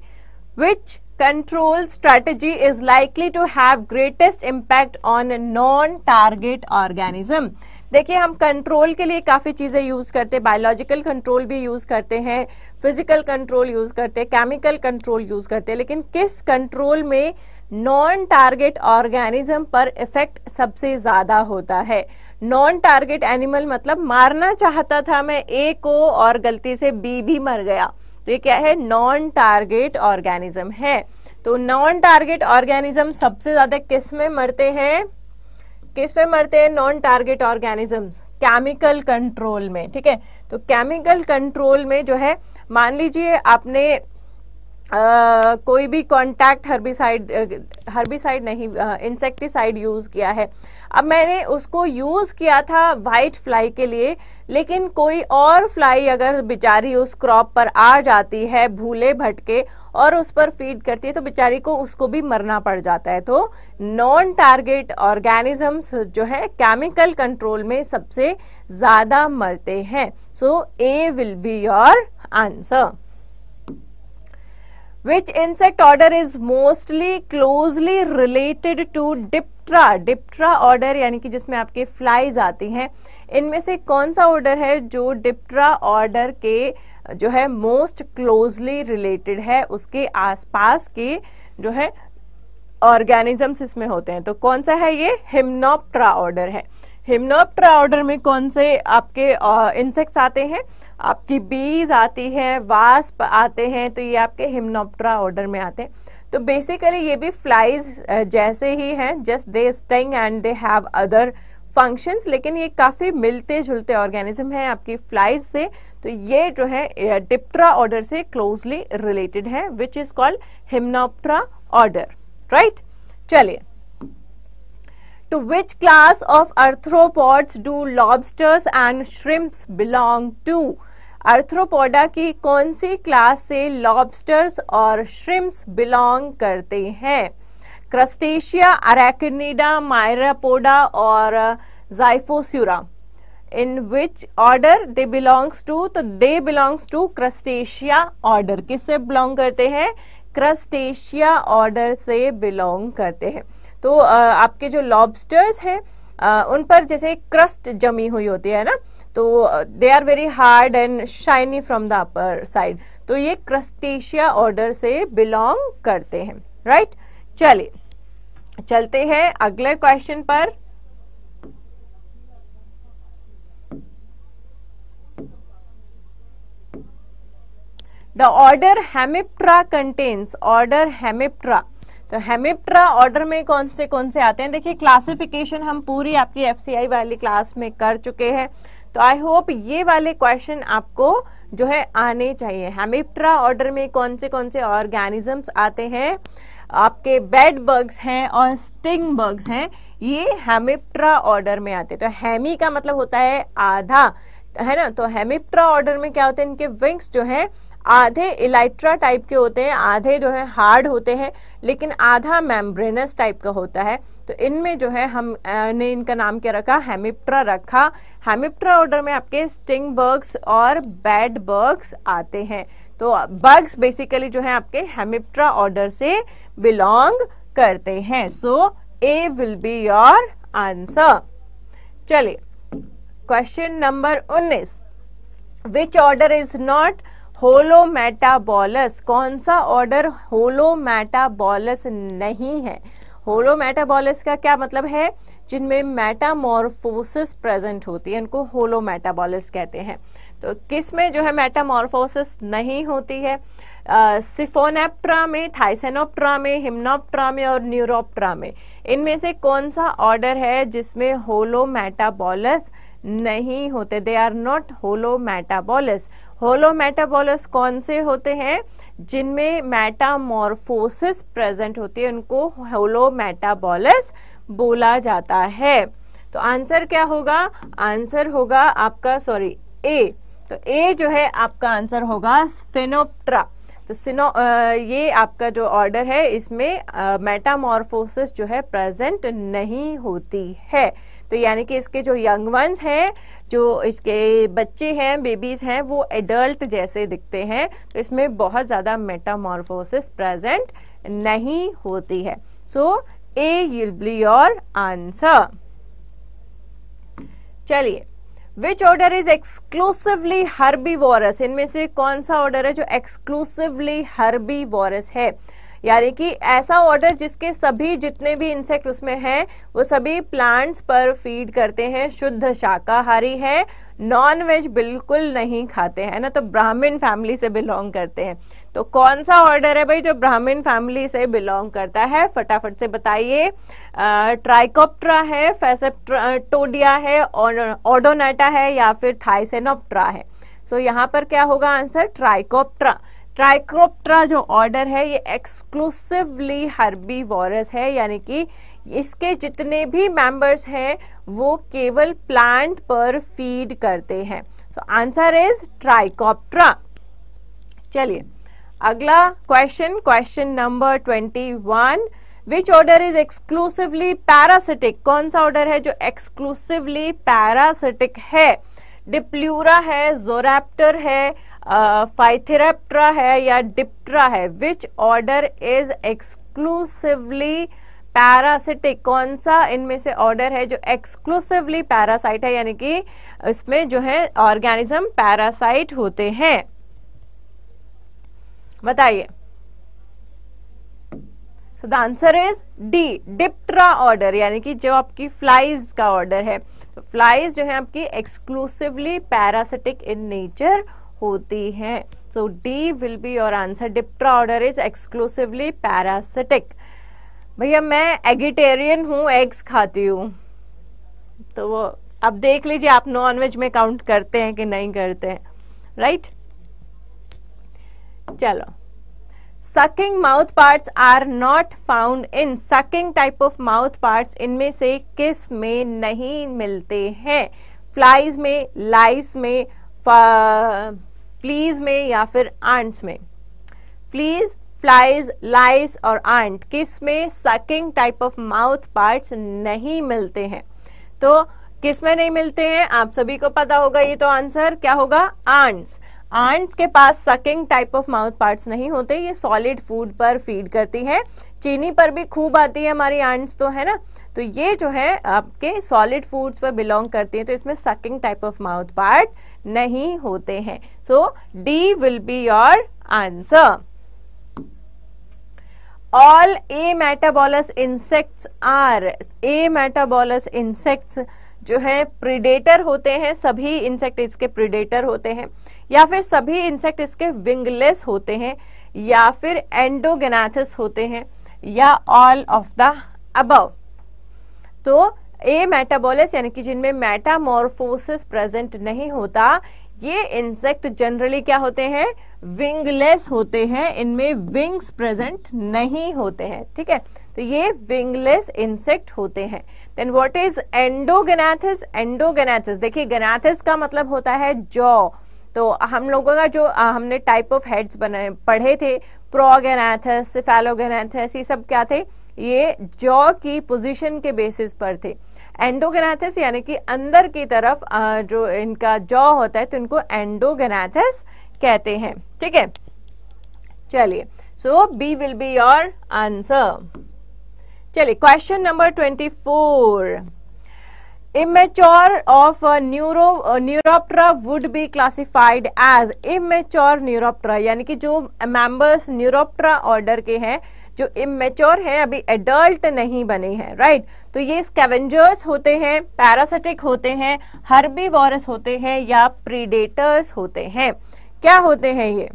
विच control strategy is likely to have greatest impact on non-target organism. देखिए हम कंट्रोल के लिए काफ़ी चीज़ें यूज़ करते हैं बायोलॉजिकल कंट्रोल भी यूज़ करते हैं फिजिकल कंट्रोल यूज़ करते हैं केमिकल कंट्रोल यूज़ करते हैं लेकिन किस कंट्रोल में नॉन टारगेट ऑर्गेनिज्म पर इफेक्ट सबसे ज़्यादा होता है नॉन टारगेट एनिमल मतलब मारना चाहता था मैं ए को और गलती से बी भी मर गया तो ये क्या है नॉन टारगेट ऑर्गेनिज्म है तो नॉन टारगेट ऑर्गेनिज्म सबसे ज्यादा किस में मरते हैं किस में मरते हैं non target organisms chemical control में ठीक है तो केमिकल कंट्रोल में जो है मान लीजिए आपने कोई भी कॉन्टैक्ट हर्बिसाइड हर्बिसाइड नहीं इंसेक्टिसाइड यूज़ किया है अब मैंने उसको यूज़ किया था वाइट फ्लाई के लिए लेकिन कोई और फ्लाई अगर बेचारी उस क्रॉप पर आ जाती है भूले भटके और उस पर फीड करती है तो बेचारी को उसको भी मरना पड़ जाता है तो नॉन टारगेट ऑर्गेनिजम्स जो है केमिकल कंट्रोल में सबसे ज़्यादा मरते हैं so A will be your answer which insect order is mostly closely related to diptera diptera order यानी कि जिसमें आपके flies आती हैं इनमें से कौन सा order है जो diptera order के जो है most closely related है उसके आसपास के जो है ऑर्गेनिजम्स इसमें होते हैं तो कौन सा है ये हिमनोप्ट्रा ऑर्डर है हिमनोप्ट्रा ऑर्डर में कौन से आपके इंसेक्ट्स आते हैं आपकी बीज आती है वास्प आते हैं तो ये आपके हिमनोप्ट्रा ऑर्डर में आते हैं तो बेसिकली ये भी फ्लाइज जैसे ही हैं just they sting and they have other functions लेकिन ये काफ़ी मिलते जुलते ऑर्गेनिज्म हैं आपकी फ्लाइज से तो ये जो है डिप्ट्रा ऑर्डर से क्लोजली रिलेटेड है which is called Hymenoptera order right चलिए to which class of arthropods do lobsters and shrimps belong to Arthropoda की कौन सी क्लास से लॉबस्टर्स और श्रिम्स बिलोंग करते हैं क्रस्टेशिया अरेकनीडा मायरापोडा और Xiphosura in which order they belongs to तो they belongs to Crustacea order किससे बिलोंग करते हैं क्रस्टेशिया ऑर्डर से बिलोंग करते हैं तो आपके जो लॉबस्टर्स हैं उन पर जैसे क्रस्ट जमी हुई होती है ना तो they are very hard and shiny from the upper side तो ये क्रस्टेशिया ऑर्डर से बिलोंग करते हैं राइट right? चलिए चलते हैं अगले क्वेश्चन पर the order Hemiptera contains order Hemiptera तो हेमिप्ट्रा ऑर्डर में कौन से कौन से आते हैं देखिए क्लासिफिकेशन हम पूरी आपकी एफ वाली क्लास में कर चुके हैं तो आई होप ये वाले क्वेश्चन आपको जो है आने चाहिए हेमिप्ट्रा ऑर्डर में कौन से कौन से ऑर्गेनिजम्स आते हैं आपके बेड बर्ग्स हैं और स्टिंग बर्ग्स हैं ये हेमिप्ट्रा ऑर्डर में आते हैं तो हेमी का मतलब होता है आधा है ना तो हेमिप्ट्रा ऑर्डर में क्या होते हैं इनके विंग्स जो है आधे इलाइट्रा टाइप के होते हैं आधे जो है हार्ड होते हैं लेकिन आधा मेम्ब्रेनस टाइप का होता है तो इनमें जो है हम ने इनका नाम क्या रखा हेमिप्ट्रा रखा हेमिप्ट्रा ऑर्डर में आपके स्टिंग बर्ग्स और बैड बर्ग्स आते हैं तो बर्ग्स बेसिकली जो है आपके हेमिप्ट्रा ऑर्डर से बिलोंग करते हैं so A will be your answer चलिए क्वेश्चन नंबर उन्नीस which order is not holometabolous कौन सा ऑर्डर होलोमेटाबॉलस नहीं है होलोमेटाबॉलस का क्या मतलब है जिनमें मेटामोरफोसिस प्रेजेंट होती है उनको होलोमेटाबॉलस कहते हैं तो किस में जो है मेटामोरफोसिस नहीं होती है सिफोनेप्ट्रा में थाइसेनोप्ट्रा में हिमनोप्ट्रा में और न्यूरोप्ट्रा में इनमें से कौन सा ऑर्डर है जिसमें होलोमेटाबॉलस नहीं होते they are not holometabolous holometabolous कौन से होते हैं जिनमें मेटामोरफोसिस प्रेजेंट होती है उनको होलो मेटाबोलस बोला जाता है तो आंसर क्या होगा आंसर होगा आपका सॉरी ए तो ए जो है आपका आंसर होगा स्फेनोप्ट्रा तो सिनो ये आपका जो ऑर्डर है इसमें मेटामॉर्फोसिस जो है प्रेजेंट नहीं होती है तो यानी कि इसके जो यंग वंस हैं जो इसके बच्चे हैं बेबीज़ हैं वो एडल्ट जैसे दिखते हैं तो इसमें बहुत ज़्यादा मेटामॉर्फोसिस प्रेजेंट नहीं होती है so A will be your answer चलिए which order is exclusively herbivorous इनमें से कौन सा ऑर्डर है जो एक्सक्लूसिवली हर्बी वॉरस है यानी कि ऐसा ऑर्डर जिसके सभी जितने भी इंसेक्ट उसमें हैं वो सभी प्लांट्स पर फीड करते हैं शुद्ध शाकाहारी है नॉन वेज बिल्कुल नहीं खाते हैं ना तो ब्राह्मण फैमिली से बिलोंग करते हैं तो कौन सा ऑर्डर है भाई जो ब्राह्मण फैमिली से बिलोंग करता है फटाफट से बताइए ट्राइकोप्ट्रा है फैसेप्टोडिया है ऑडोनाटा है या फिर थाइसेनोप्ट्रा है सो so, यहाँ पर क्या होगा आंसर ट्राइकोप्ट्रा ट्राइक्रोप्ट्रा जो ऑर्डर है ये एक्सक्लूसिवली हर्बी वॉरस है यानी कि इसके जितने भी मेंबर्स हैं वो केवल प्लांट पर फीड करते हैं सो आंसर इज ट्राइकोप्ट्रा चलिए अगला question question number twenty one which order is exclusively parasitic कौन सा ऑर्डर है जो एक्सक्लूसिवली पैरासिटिक है डिप्ल्यूरा है जोरेप्टर है फाइथेराप्ट्रा है या डिप्ट्रा है which order is exclusively parasitic कौन सा इनमें से ऑर्डर है जो एक्सक्लूसिवली पैरासाइट है यानी कि इसमें जो है ऑर्गेनिज्म पैरासाइट होते हैं बताइए so the answer is D Diptera order यानी कि जो आपकी फ्लाइज का ऑर्डर है तो फ्लाइज जो है आपकी एक्सक्लूसिवली पैरासिटिक इन नेचर होती हैं so D will be your answer Diptera order is exclusively parasitic भैया मैं एगिटेरियन हूँ एग्स खाती हूँ तो वो अब देख लीजिए आप नॉन वेज में काउंट करते हैं कि नहीं करते हैं राइट चलो sucking mouth parts are not found in sucking type of mouth parts इनमें से किस में नहीं मिलते हैं फ्लाइज में लाइस में फ्लीज में या फिर आंट्स में फ्लीज फ्लाइज लाइस और आंट किस में sucking type of mouth parts नहीं मिलते हैं तो किस में नहीं मिलते हैं आप सभी को पता होगा ये तो आंसर क्या होगा आंट्स आंट्स के पास sucking type of mouth parts नहीं होते ये सॉलिड फूड पर फीड करती है चीनी पर भी खूब आती है हमारी आंट्स तो है ना तो ये जो है आपके सॉलिड फूड्स पर बिलोंग करती है तो इसमें sucking type of mouth part नहीं होते हैं so D will be your answer ametabolous insects are ametabolous insects जो है प्रिडेटर होते हैं सभी इंसेक्ट इसके प्रिडेटर होते हैं या फिर सभी इंसेक्ट इसके विंगलेस होते हैं या फिर एंडोगेनाथस होते हैं या ऑल ऑफ द अबव तो ए मेटाबोलिस यानी कि जिनमें मेटामोरफोसिस प्रेजेंट नहीं होता ये इंसेक्ट जनरली क्या होते हैं विंगलेस होते हैं इनमें विंग्स प्रेजेंट नहीं होते हैं ठीक है तो ये विंगलेस इंसेक्ट होते हैं then what is entognathous entognathous देखिए गनाथिस का मतलब होता है जॉ तो हम लोगों का जो हमने टाइप ऑफ हेड्स बनाए पढ़े थे प्रोगेनाथिस सिफेलोगेनाथिस ये सब क्या थे ये जॉ की पोजीशन के बेसिस पर थे एंडोगेनाथस यानी कि अंदर की तरफ जो इनका जॉ होता है तो इनको एंडोगेनाथस कहते हैं ठीक है चलिए so B will be your answer चलिए question number twenty four immature of neuro Neuroptera would be classified as immature Neuroptera यानी कि जो मेंबर्स न्यूरोप्ट्रा ऑर्डर के हैं जो इमेच्योर हैं अभी एडल्ट नहीं बने हैं राइट तो ये स्कैवेंजर्स होते हैं पैरासिटिक होते हैं हर्बी होते हैं या प्रीडेटर्स होते हैं क्या होते हैं ये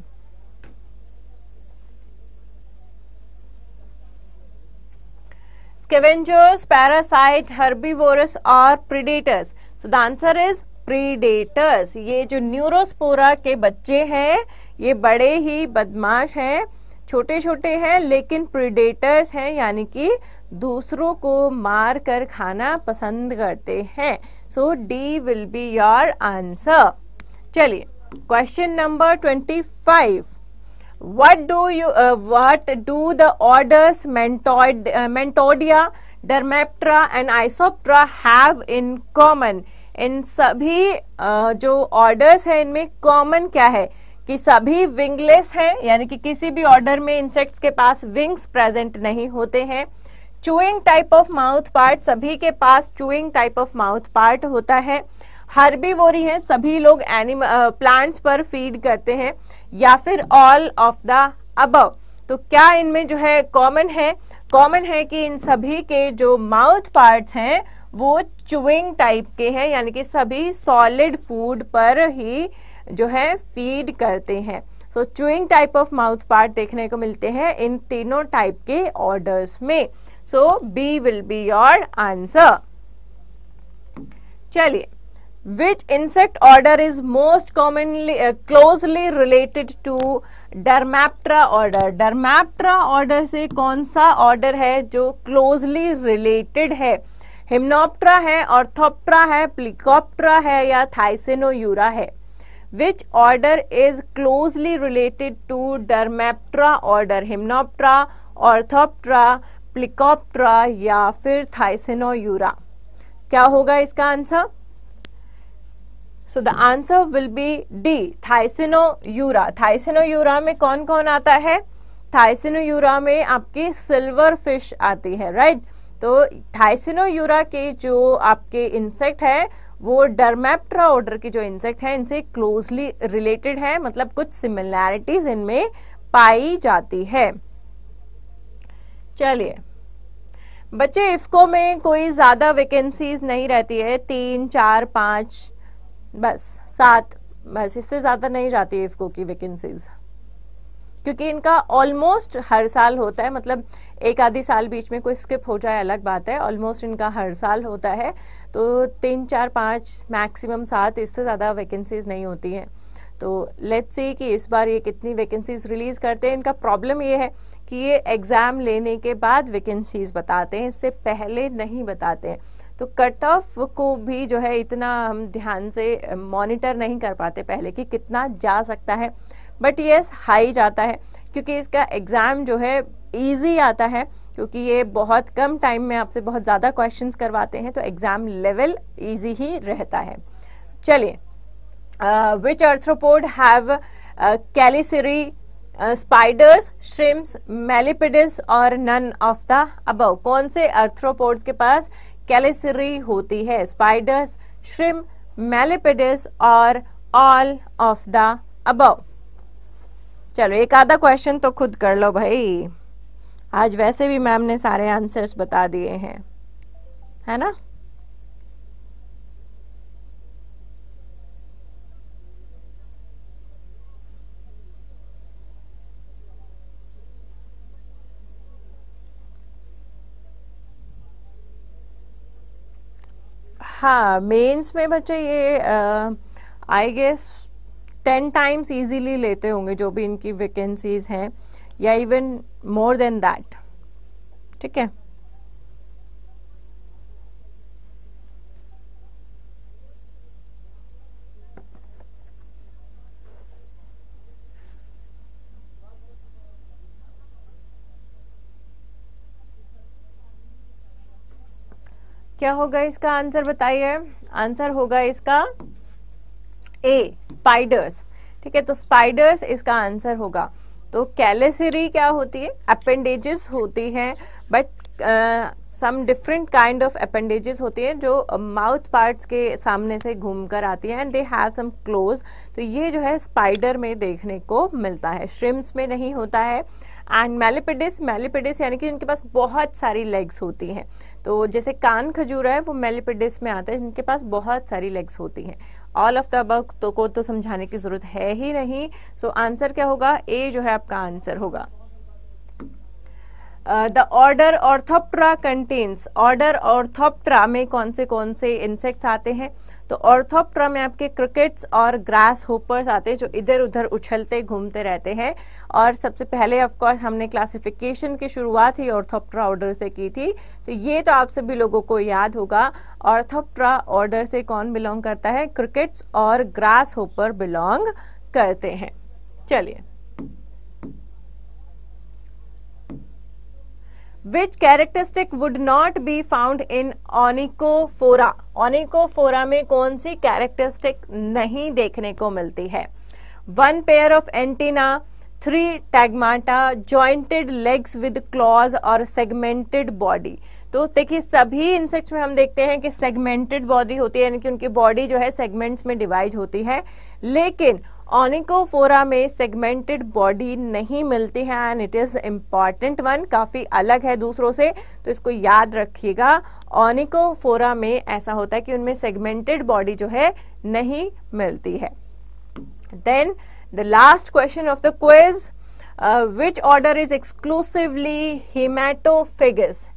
पैरासाइट हर्बी वोरस और predators so the answer is predators ये जो न्यूरोस्पोरा के बच्चे हैं ये बड़े ही बदमाश हैं छोटे छोटे हैं लेकिन प्रीडेटर्स हैं यानी कि दूसरों को मार कर खाना पसंद करते हैं so D will be your answer चलिए question number twenty five what do you what do the orders Mantodea Dermaptera and Isoptera have in common इन सभी uh, जो ऑर्डर्स हैं इनमें कॉमन क्या है कि सभी विंगलेस हैं यानी कि किसी भी ऑर्डर में इंसेक्ट्स के पास विंग्स प्रेजेंट नहीं होते हैं chewing type of mouth part सभी के पास chewing type of mouth part होता है रही है सभी लोग एनिम प्लांट्स पर फीड करते हैं या फिर ऑल ऑफ द अबव तो क्या इनमें जो है कॉमन है कॉमन है कि इन सभी के जो माउथ पार्ट्स हैं वो चुविंग टाइप के हैं यानी कि सभी सॉलिड फूड पर ही जो है फीड करते हैं so chewing type of mouth part देखने को मिलते हैं इन तीनों टाइप के ऑर्डर्स में so B will be your answer चलिए which insect order is most commonly closely related to Dermaptera order Dermaptera order से कौन सा ऑर्डर है जो क्लोजली रिलेटेड है हिमनोप्ट्रा है ऑर्थोप्ट्रा है प्लिकोप्ट्रा है या थाइसिनोयूरा है which order is closely related to Dermaptera order, Hymnoptera, Orthoptera, Plecoptera या फिर Thysinura. क्या होगा इसका answer so the answer will be D Thysanura Thysanura में कौन कौन आता है थाइसिनोयूरा में आपकी सिल्वर फिश आती है राइट right? तो थाइसिनोयूरा के जो आपके इंसेक्ट है वो डरमेप्ट्रा ऑर्डर के जो इंसेक्ट हैं इनसे क्लोजली रिलेटेड है मतलब कुछ सिमिलैरिटीज इनमें पाई जाती है चलिए बच्चे इफको में कोई ज़्यादा वैकेंसीज नहीं रहती है तीन चार पाँच बस सात बस इससे ज़्यादा नहीं जाती है इफ्को की वैकेंसीज़ क्योंकि इनका ऑलमोस्ट हर साल होता है मतलब एक आधी साल बीच में कोई स्किप हो जाए अलग बात है ऑलमोस्ट इनका हर साल होता है तो तीन चार पाँच मैक्सिमम सात इससे ज़्यादा वैकेंसीज नहीं होती हैं तो लेट्स सी कि इस बार ये कितनी वैकेंसीज रिलीज़ करते हैं इनका प्रॉब्लम ये है कि ये एग्ज़ाम लेने के बाद वैकेंसीज बताते हैं इससे पहले नहीं बताते हैं तो कट ऑफ को भी जो है इतना हम ध्यान से मॉनिटर नहीं कर पाते पहले कि कितना जा सकता है बट येस हाई जाता है क्योंकि इसका एग्ज़ाम जो है ईजी आता है क्योंकि ये बहुत कम टाइम में आपसे बहुत ज़्यादा क्वेश्चंस करवाते हैं तो एग्ज़ाम लेवल ईजी ही रहता है चलिए which arthropod have chelicerae spiders shrimps millipedes और नन ऑफ द अबव कौन से अर्थ्रोपोड्स के पास कैलिसरी होती है स्पाइडर्स श्रिम मेलिपिडिस और ऑल ऑफ द अबव चलो एक आधा क्वेश्चन तो खुद कर लो भाई आज वैसे भी मैम ने सारे आंसर्स बता दिए हैं है ना हाँ मेंस में बच्चे ये I guess ten times easily लेते होंगे जो भी इनकी वैकेंसीज हैं या इवन मोर देन दैट ठीक है क्या होगा इसका आंसर बताइए आंसर होगा इसका ए स्पाइडर्स ठीक है तो स्पाइडर्स इसका आंसर होगा तो कैलेसरी क्या होती है अपेंडेजेस होती हैं but some different kind of appendages होती हैं जो माउथ uh, पार्ट्स के सामने से घूम कर आती है and they have some claws तो ये जो है स्पाइडर में देखने को मिलता है श्रिम्स में नहीं होता है एंड मेलिपिडिस मेलिपिडिस यानी कि उनके पास बहुत सारी लेग्स होती हैं तो जैसे कान खजूर है वो मेलिपिडिस में आता है जिनके पास बहुत सारी लेग्स होती हैं ऑल ऑफ द अबव तो को तो समझाने की जरूरत है ही नहीं सो so, आंसर क्या होगा ए जो है आपका आंसर होगा the order Orthoptera contains order Orthoptera में कौन से कौन से इंसेक्ट्स आते हैं तो ऑर्थोप्ट्रा में आपके क्रिकेट्स और ग्रास होपर्स आते हैं जो इधर उधर उछलते घूमते रहते हैं और सबसे पहले ऑफकोर्स हमने क्लासिफिकेशन की शुरुआत ही ऑर्थोप्ट्रा ऑर्डर से की थी तो ये तो आप सभी लोगों को याद होगा ऑर्थोप्ट्रा ऑर्डर से कौन बिलोंग करता है क्रिकेट्स और ग्रास होपर बिलोंग करते हैं चलिए which characteristic would not be found in Onychophora Onychophora में कौन सी कैरेक्टरिस्टिक नहीं देखने को मिलती है one pair of antenna three tagmata jointed legs with claws और सेगमेंटेड बॉडी तो देखिए सभी इंसेक्ट्स में हम देखते हैं कि सेगमेंटेड बॉडी होती है यानी कि उनकी बॉडी जो है सेगमेंट्स में डिवाइड होती है लेकिन ऑनिकोफोरा में सेगमेंटेड बॉडी नहीं मिलती है and it is important one काफ़ी अलग है दूसरों से तो इसको याद रखिएगा ऑनिकोफोरा में ऐसा होता है कि उनमें सेगमेंटेड बॉडी जो है नहीं मिलती है then the last question of the quiz which order is exclusively haematophagous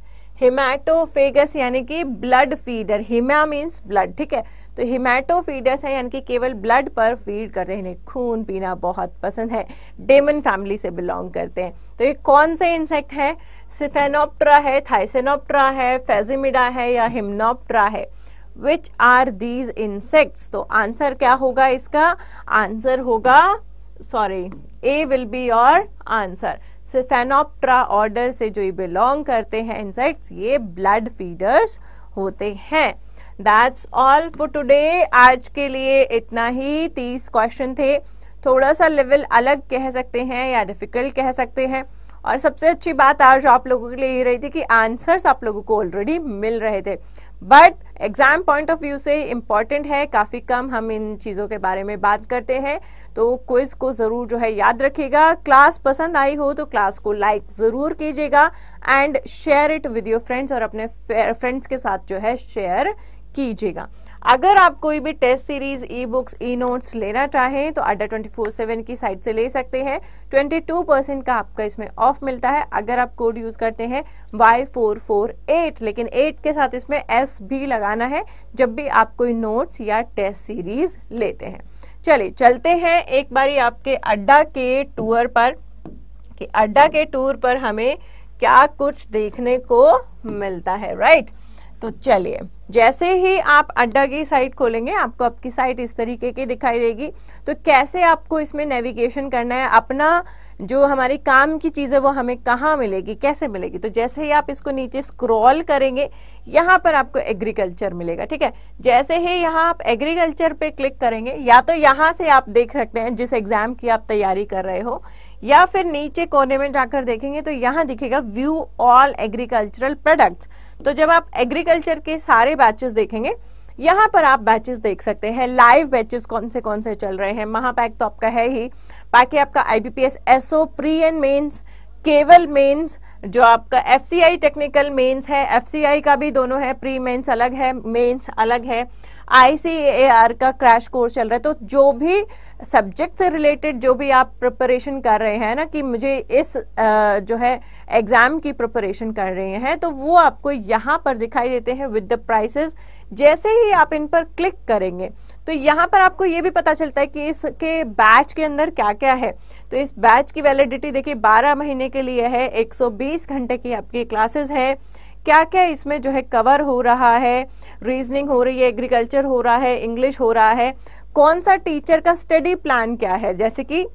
haematophagous यानी कि blood feeder haema means blood ठीक है तो हिमैटोफीडस है यानी कि केवल ब्लड पर फीड कर रहे हैं इन्हें खून पीना बहुत पसंद है डेमन फैमिली से बिलोंग करते हैं तो ये कौन से इंसेक्ट है सिफेनोप्ट्रा है थाइसेनोप्ट्रा है फेजिमिडा है या हिमनोप्ट्रा है विच आर दीज इंसेक्ट्स तो आंसर क्या होगा इसका आंसर होगा sorry A will be your answer Siphonaptera order से जो ये बिलोंग करते हैं इंसेक्ट्स ये ब्लड फीडर्स होते हैं दैट्स ऑल फॉर टुडे आज के लिए इतना ही तीस क्वेश्चन थे थोड़ा सा लेवल अलग कह सकते हैं या डिफ़िकल्ट कह सकते हैं और सबसे अच्छी बात आज आप लोगों के लिए ये रही थी कि आंसर्स आप लोगों को ऑलरेडी मिल रहे थे but exam point of view से इम्पॉर्टेंट है काफ़ी कम हम इन चीज़ों के बारे में बात करते हैं तो क्विज़ को ज़रूर जो है याद रखिएगा क्लास पसंद आई हो तो क्लास को लाइक ज़रूर कीजिएगा and share it with your friends और अपने फ्रेंड्स के साथ जो है शेयर कीजिएगा अगर आप कोई भी test series ebooks enotes लेना चाहें तो अड्डा ट्वेंटी फोर सेवन की साइट से ले सकते हैं ट्वेंटी टू परसेंट का आपका इसमें ऑफ मिलता है अगर आप कोड यूज करते हैं वाई फोर फोर एट लेकिन एट के साथ इसमें एस भी लगाना है जब भी आप कोई नोट्स या टेस्ट सीरीज लेते हैं चलिए चलते हैं एक बारी आपके अड्डा के टूर पर कि अड्डा के टूर पर हमें क्या कुछ देखने को मिलता है राइट तो चलिए जैसे ही आप अड्डा की साइट खोलेंगे आपको आपकी साइट इस तरीके की दिखाई देगी तो कैसे आपको इसमें नेविगेशन करना है अपना जो हमारी काम की चीज़ है वो हमें कहाँ मिलेगी कैसे मिलेगी तो जैसे ही आप इसको नीचे स्क्रॉल करेंगे यहाँ पर आपको एग्रीकल्चर मिलेगा ठीक है जैसे ही यहाँ आप एग्रीकल्चर पे क्लिक करेंगे या तो यहाँ से आप देख सकते हैं जिस एग्ज़ाम की आप तैयारी कर रहे हो या फिर नीचे कोने में जाकर देखेंगे तो यहाँ दिखेगा व्यू ऑल एग्रीकल्चरल प्रोडक्ट्स तो जब आप एग्रीकल्चर के सारे बैचेस देखेंगे यहाँ पर आप बैचेस देख सकते हैं लाइव बैचेस कौन से कौन से चल रहे हैं महापैक तो आपका है ही बाकी आपका IBPS SO pre and mains केवल मेंस जो आपका एफसीआई टेक्निकल मेंस है एफसीआई का भी दोनों है प्री मेंस अलग है मेंस अलग है आईसीएआर का क्रैश कोर्स चल रहा है तो जो भी सब्जेक्ट से रिलेटेड जो भी आप प्रिपरेशन कर रहे हैं ना कि मुझे इस जो है एग्जाम की प्रिपरेशन कर रहे हैं तो वो आपको यहाँ पर दिखाई देते हैं विद द प्राइसेस जैसे ही आप इन पर क्लिक करेंगे तो यहाँ पर आपको ये भी पता चलता है कि इसके बैच के अंदर क्या क्या है तो इस बैच की वैलिडिटी देखिए 12 महीने के लिए है 120 घंटे की आपकी क्लासेस है क्या क्या इसमें जो है कवर हो रहा है रीजनिंग हो रही है एग्रीकल्चर हो रहा है इंग्लिश हो रहा है कौन सा टीचर का स्टडी प्लान क्या है जैसे कि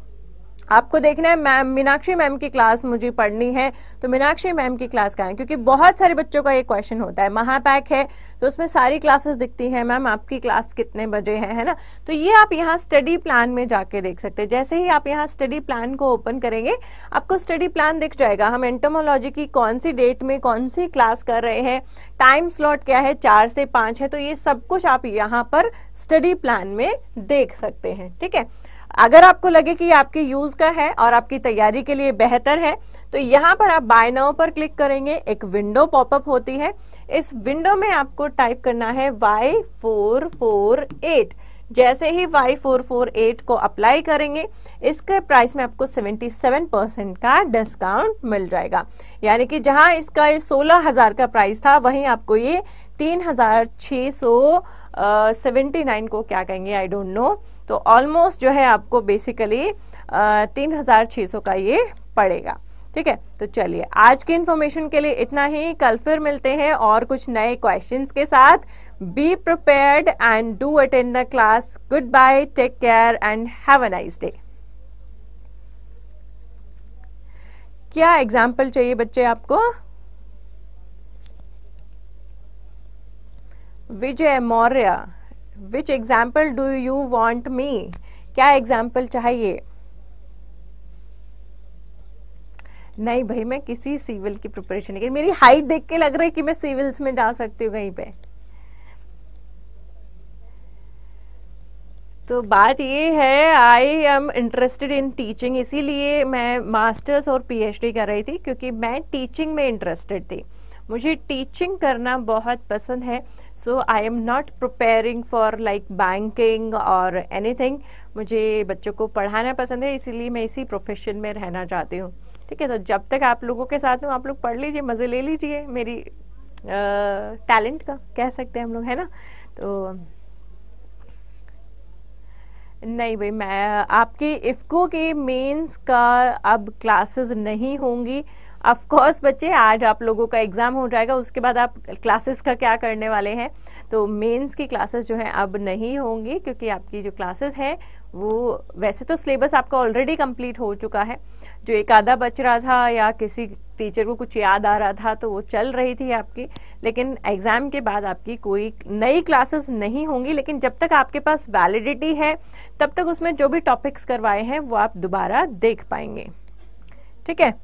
आपको देखना है मैम मीनाक्षी मैम की क्लास मुझे पढ़नी है तो मीनाक्षी मैम की क्लास कहाँ है क्योंकि बहुत सारे बच्चों का ये क्वेश्चन होता है महापैक है तो उसमें सारी क्लासेस दिखती है मैम आपकी क्लास कितने बजे है है ना तो ये आप यहाँ स्टडी प्लान में जाके देख सकते हैं जैसे ही आप यहाँ स्टडी प्लान को ओपन करेंगे आपको स्टडी प्लान दिख जाएगा हम एंटोमोलॉजी की कौन सी डेट में कौन सी क्लास कर रहे हैं टाइम स्लॉट क्या है चार से पाँच है तो ये सब कुछ आप यहाँ पर स्टडी प्लान में देख सकते हैं ठीक है अगर आपको लगे कि आपके यूज का है और आपकी तैयारी के लिए बेहतर है तो यहाँ पर आप बाय नाउ पर क्लिक करेंगे एक विंडो पॉपअप होती है इस विंडो में आपको टाइप करना है वाई फोर फोर एट जैसे ही वाई फोर फोर एट को अप्लाई करेंगे इसके प्राइस में आपको 77 परसेंट का डिस्काउंट मिल जाएगा यानी कि जहां इसका ये सोलह हजार का प्राइस था वहीं आपको ये तीन हजार छ सौ सेवेंटी नाइन को क्या कहेंगे आई डोंट नो तो ऑलमोस्ट जो है आपको बेसिकली तीन हज़ार छः सौ का ये पड़ेगा ठीक है तो चलिए आज की इन्फॉर्मेशन के लिए इतना ही कल फिर मिलते हैं और कुछ नए क्वेश्चंस के साथ be prepared and do attend the class good bye take care and have a nice day क्या एग्जाम्पल चाहिए बच्चे आपको Vijay Maurya which example do you want me क्या एग्जाम्पल चाहिए नहीं भाई मैं किसी सिविल की प्रिपरेशन नहीं मेरी हाइट देख के लग रहा है कि मैं सिविल्स में जा सकती हूँ कहीं पे तो बात ये है I am interested in teaching इसीलिए मैं मास्टर्स और पीएचडी कर रही थी क्योंकि मैं टीचिंग में इंटरेस्टेड थी मुझे टीचिंग करना बहुत पसंद है so I am not preparing for like banking और एनीथिंग मुझे बच्चों को पढ़ाना पसंद है इसीलिए मैं इसी प्रोफेशन में रहना चाहती हूँ ठीक है तो जब तक आप लोगों के साथ हूँ आप लोग पढ़ लीजिए मज़े ले लीजिए मेरी टैलेंट का कह सकते हैं हम लोग है ना तो नहीं भाई मैं आपकी इफ्को के मेंस का अब क्लासेस नहीं होंगी अफकोर्स बच्चे आज आप लोगों का एग्ज़ाम हो जाएगा उसके बाद आप क्लासेस का क्या करने वाले हैं तो मेंस की क्लासेस जो हैं अब नहीं होंगी क्योंकि आपकी जो क्लासेस है वो वैसे तो सिलेबस आपका ऑलरेडी कंप्लीट हो चुका है जो एक आधा बच रहा था या किसी टीचर को कुछ याद आ रहा था तो वो चल रही थी आपकी लेकिन एग्ज़ाम के बाद आपकी कोई नई क्लासेस नहीं होंगी लेकिन जब तक आपके पास वैलिडिटी है तब तक उसमें जो भी टॉपिक्स करवाए हैं वो आप दोबारा देख पाएंगे ठीक है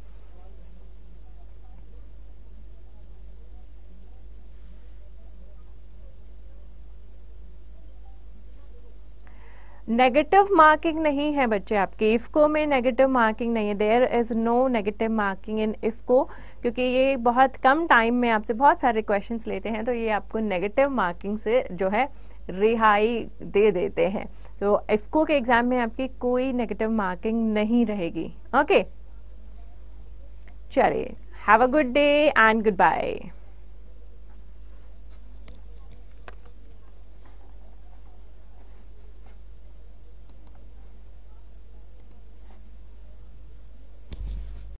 नेगेटिव मार्किंग नहीं है बच्चे आपके इफ़को में नेगेटिव मार्किंग नहीं है there is no negative marking in IFFCO क्योंकि ये बहुत कम टाइम में आपसे बहुत सारे क्वेश्चंस लेते हैं तो ये आपको नेगेटिव मार्किंग से जो है रिहाई दे देते हैं तो इफ़को के एग्ज़ाम में आपकी कोई नेगेटिव मार्किंग नहीं रहेगी ओके चलिए have a good day and good bye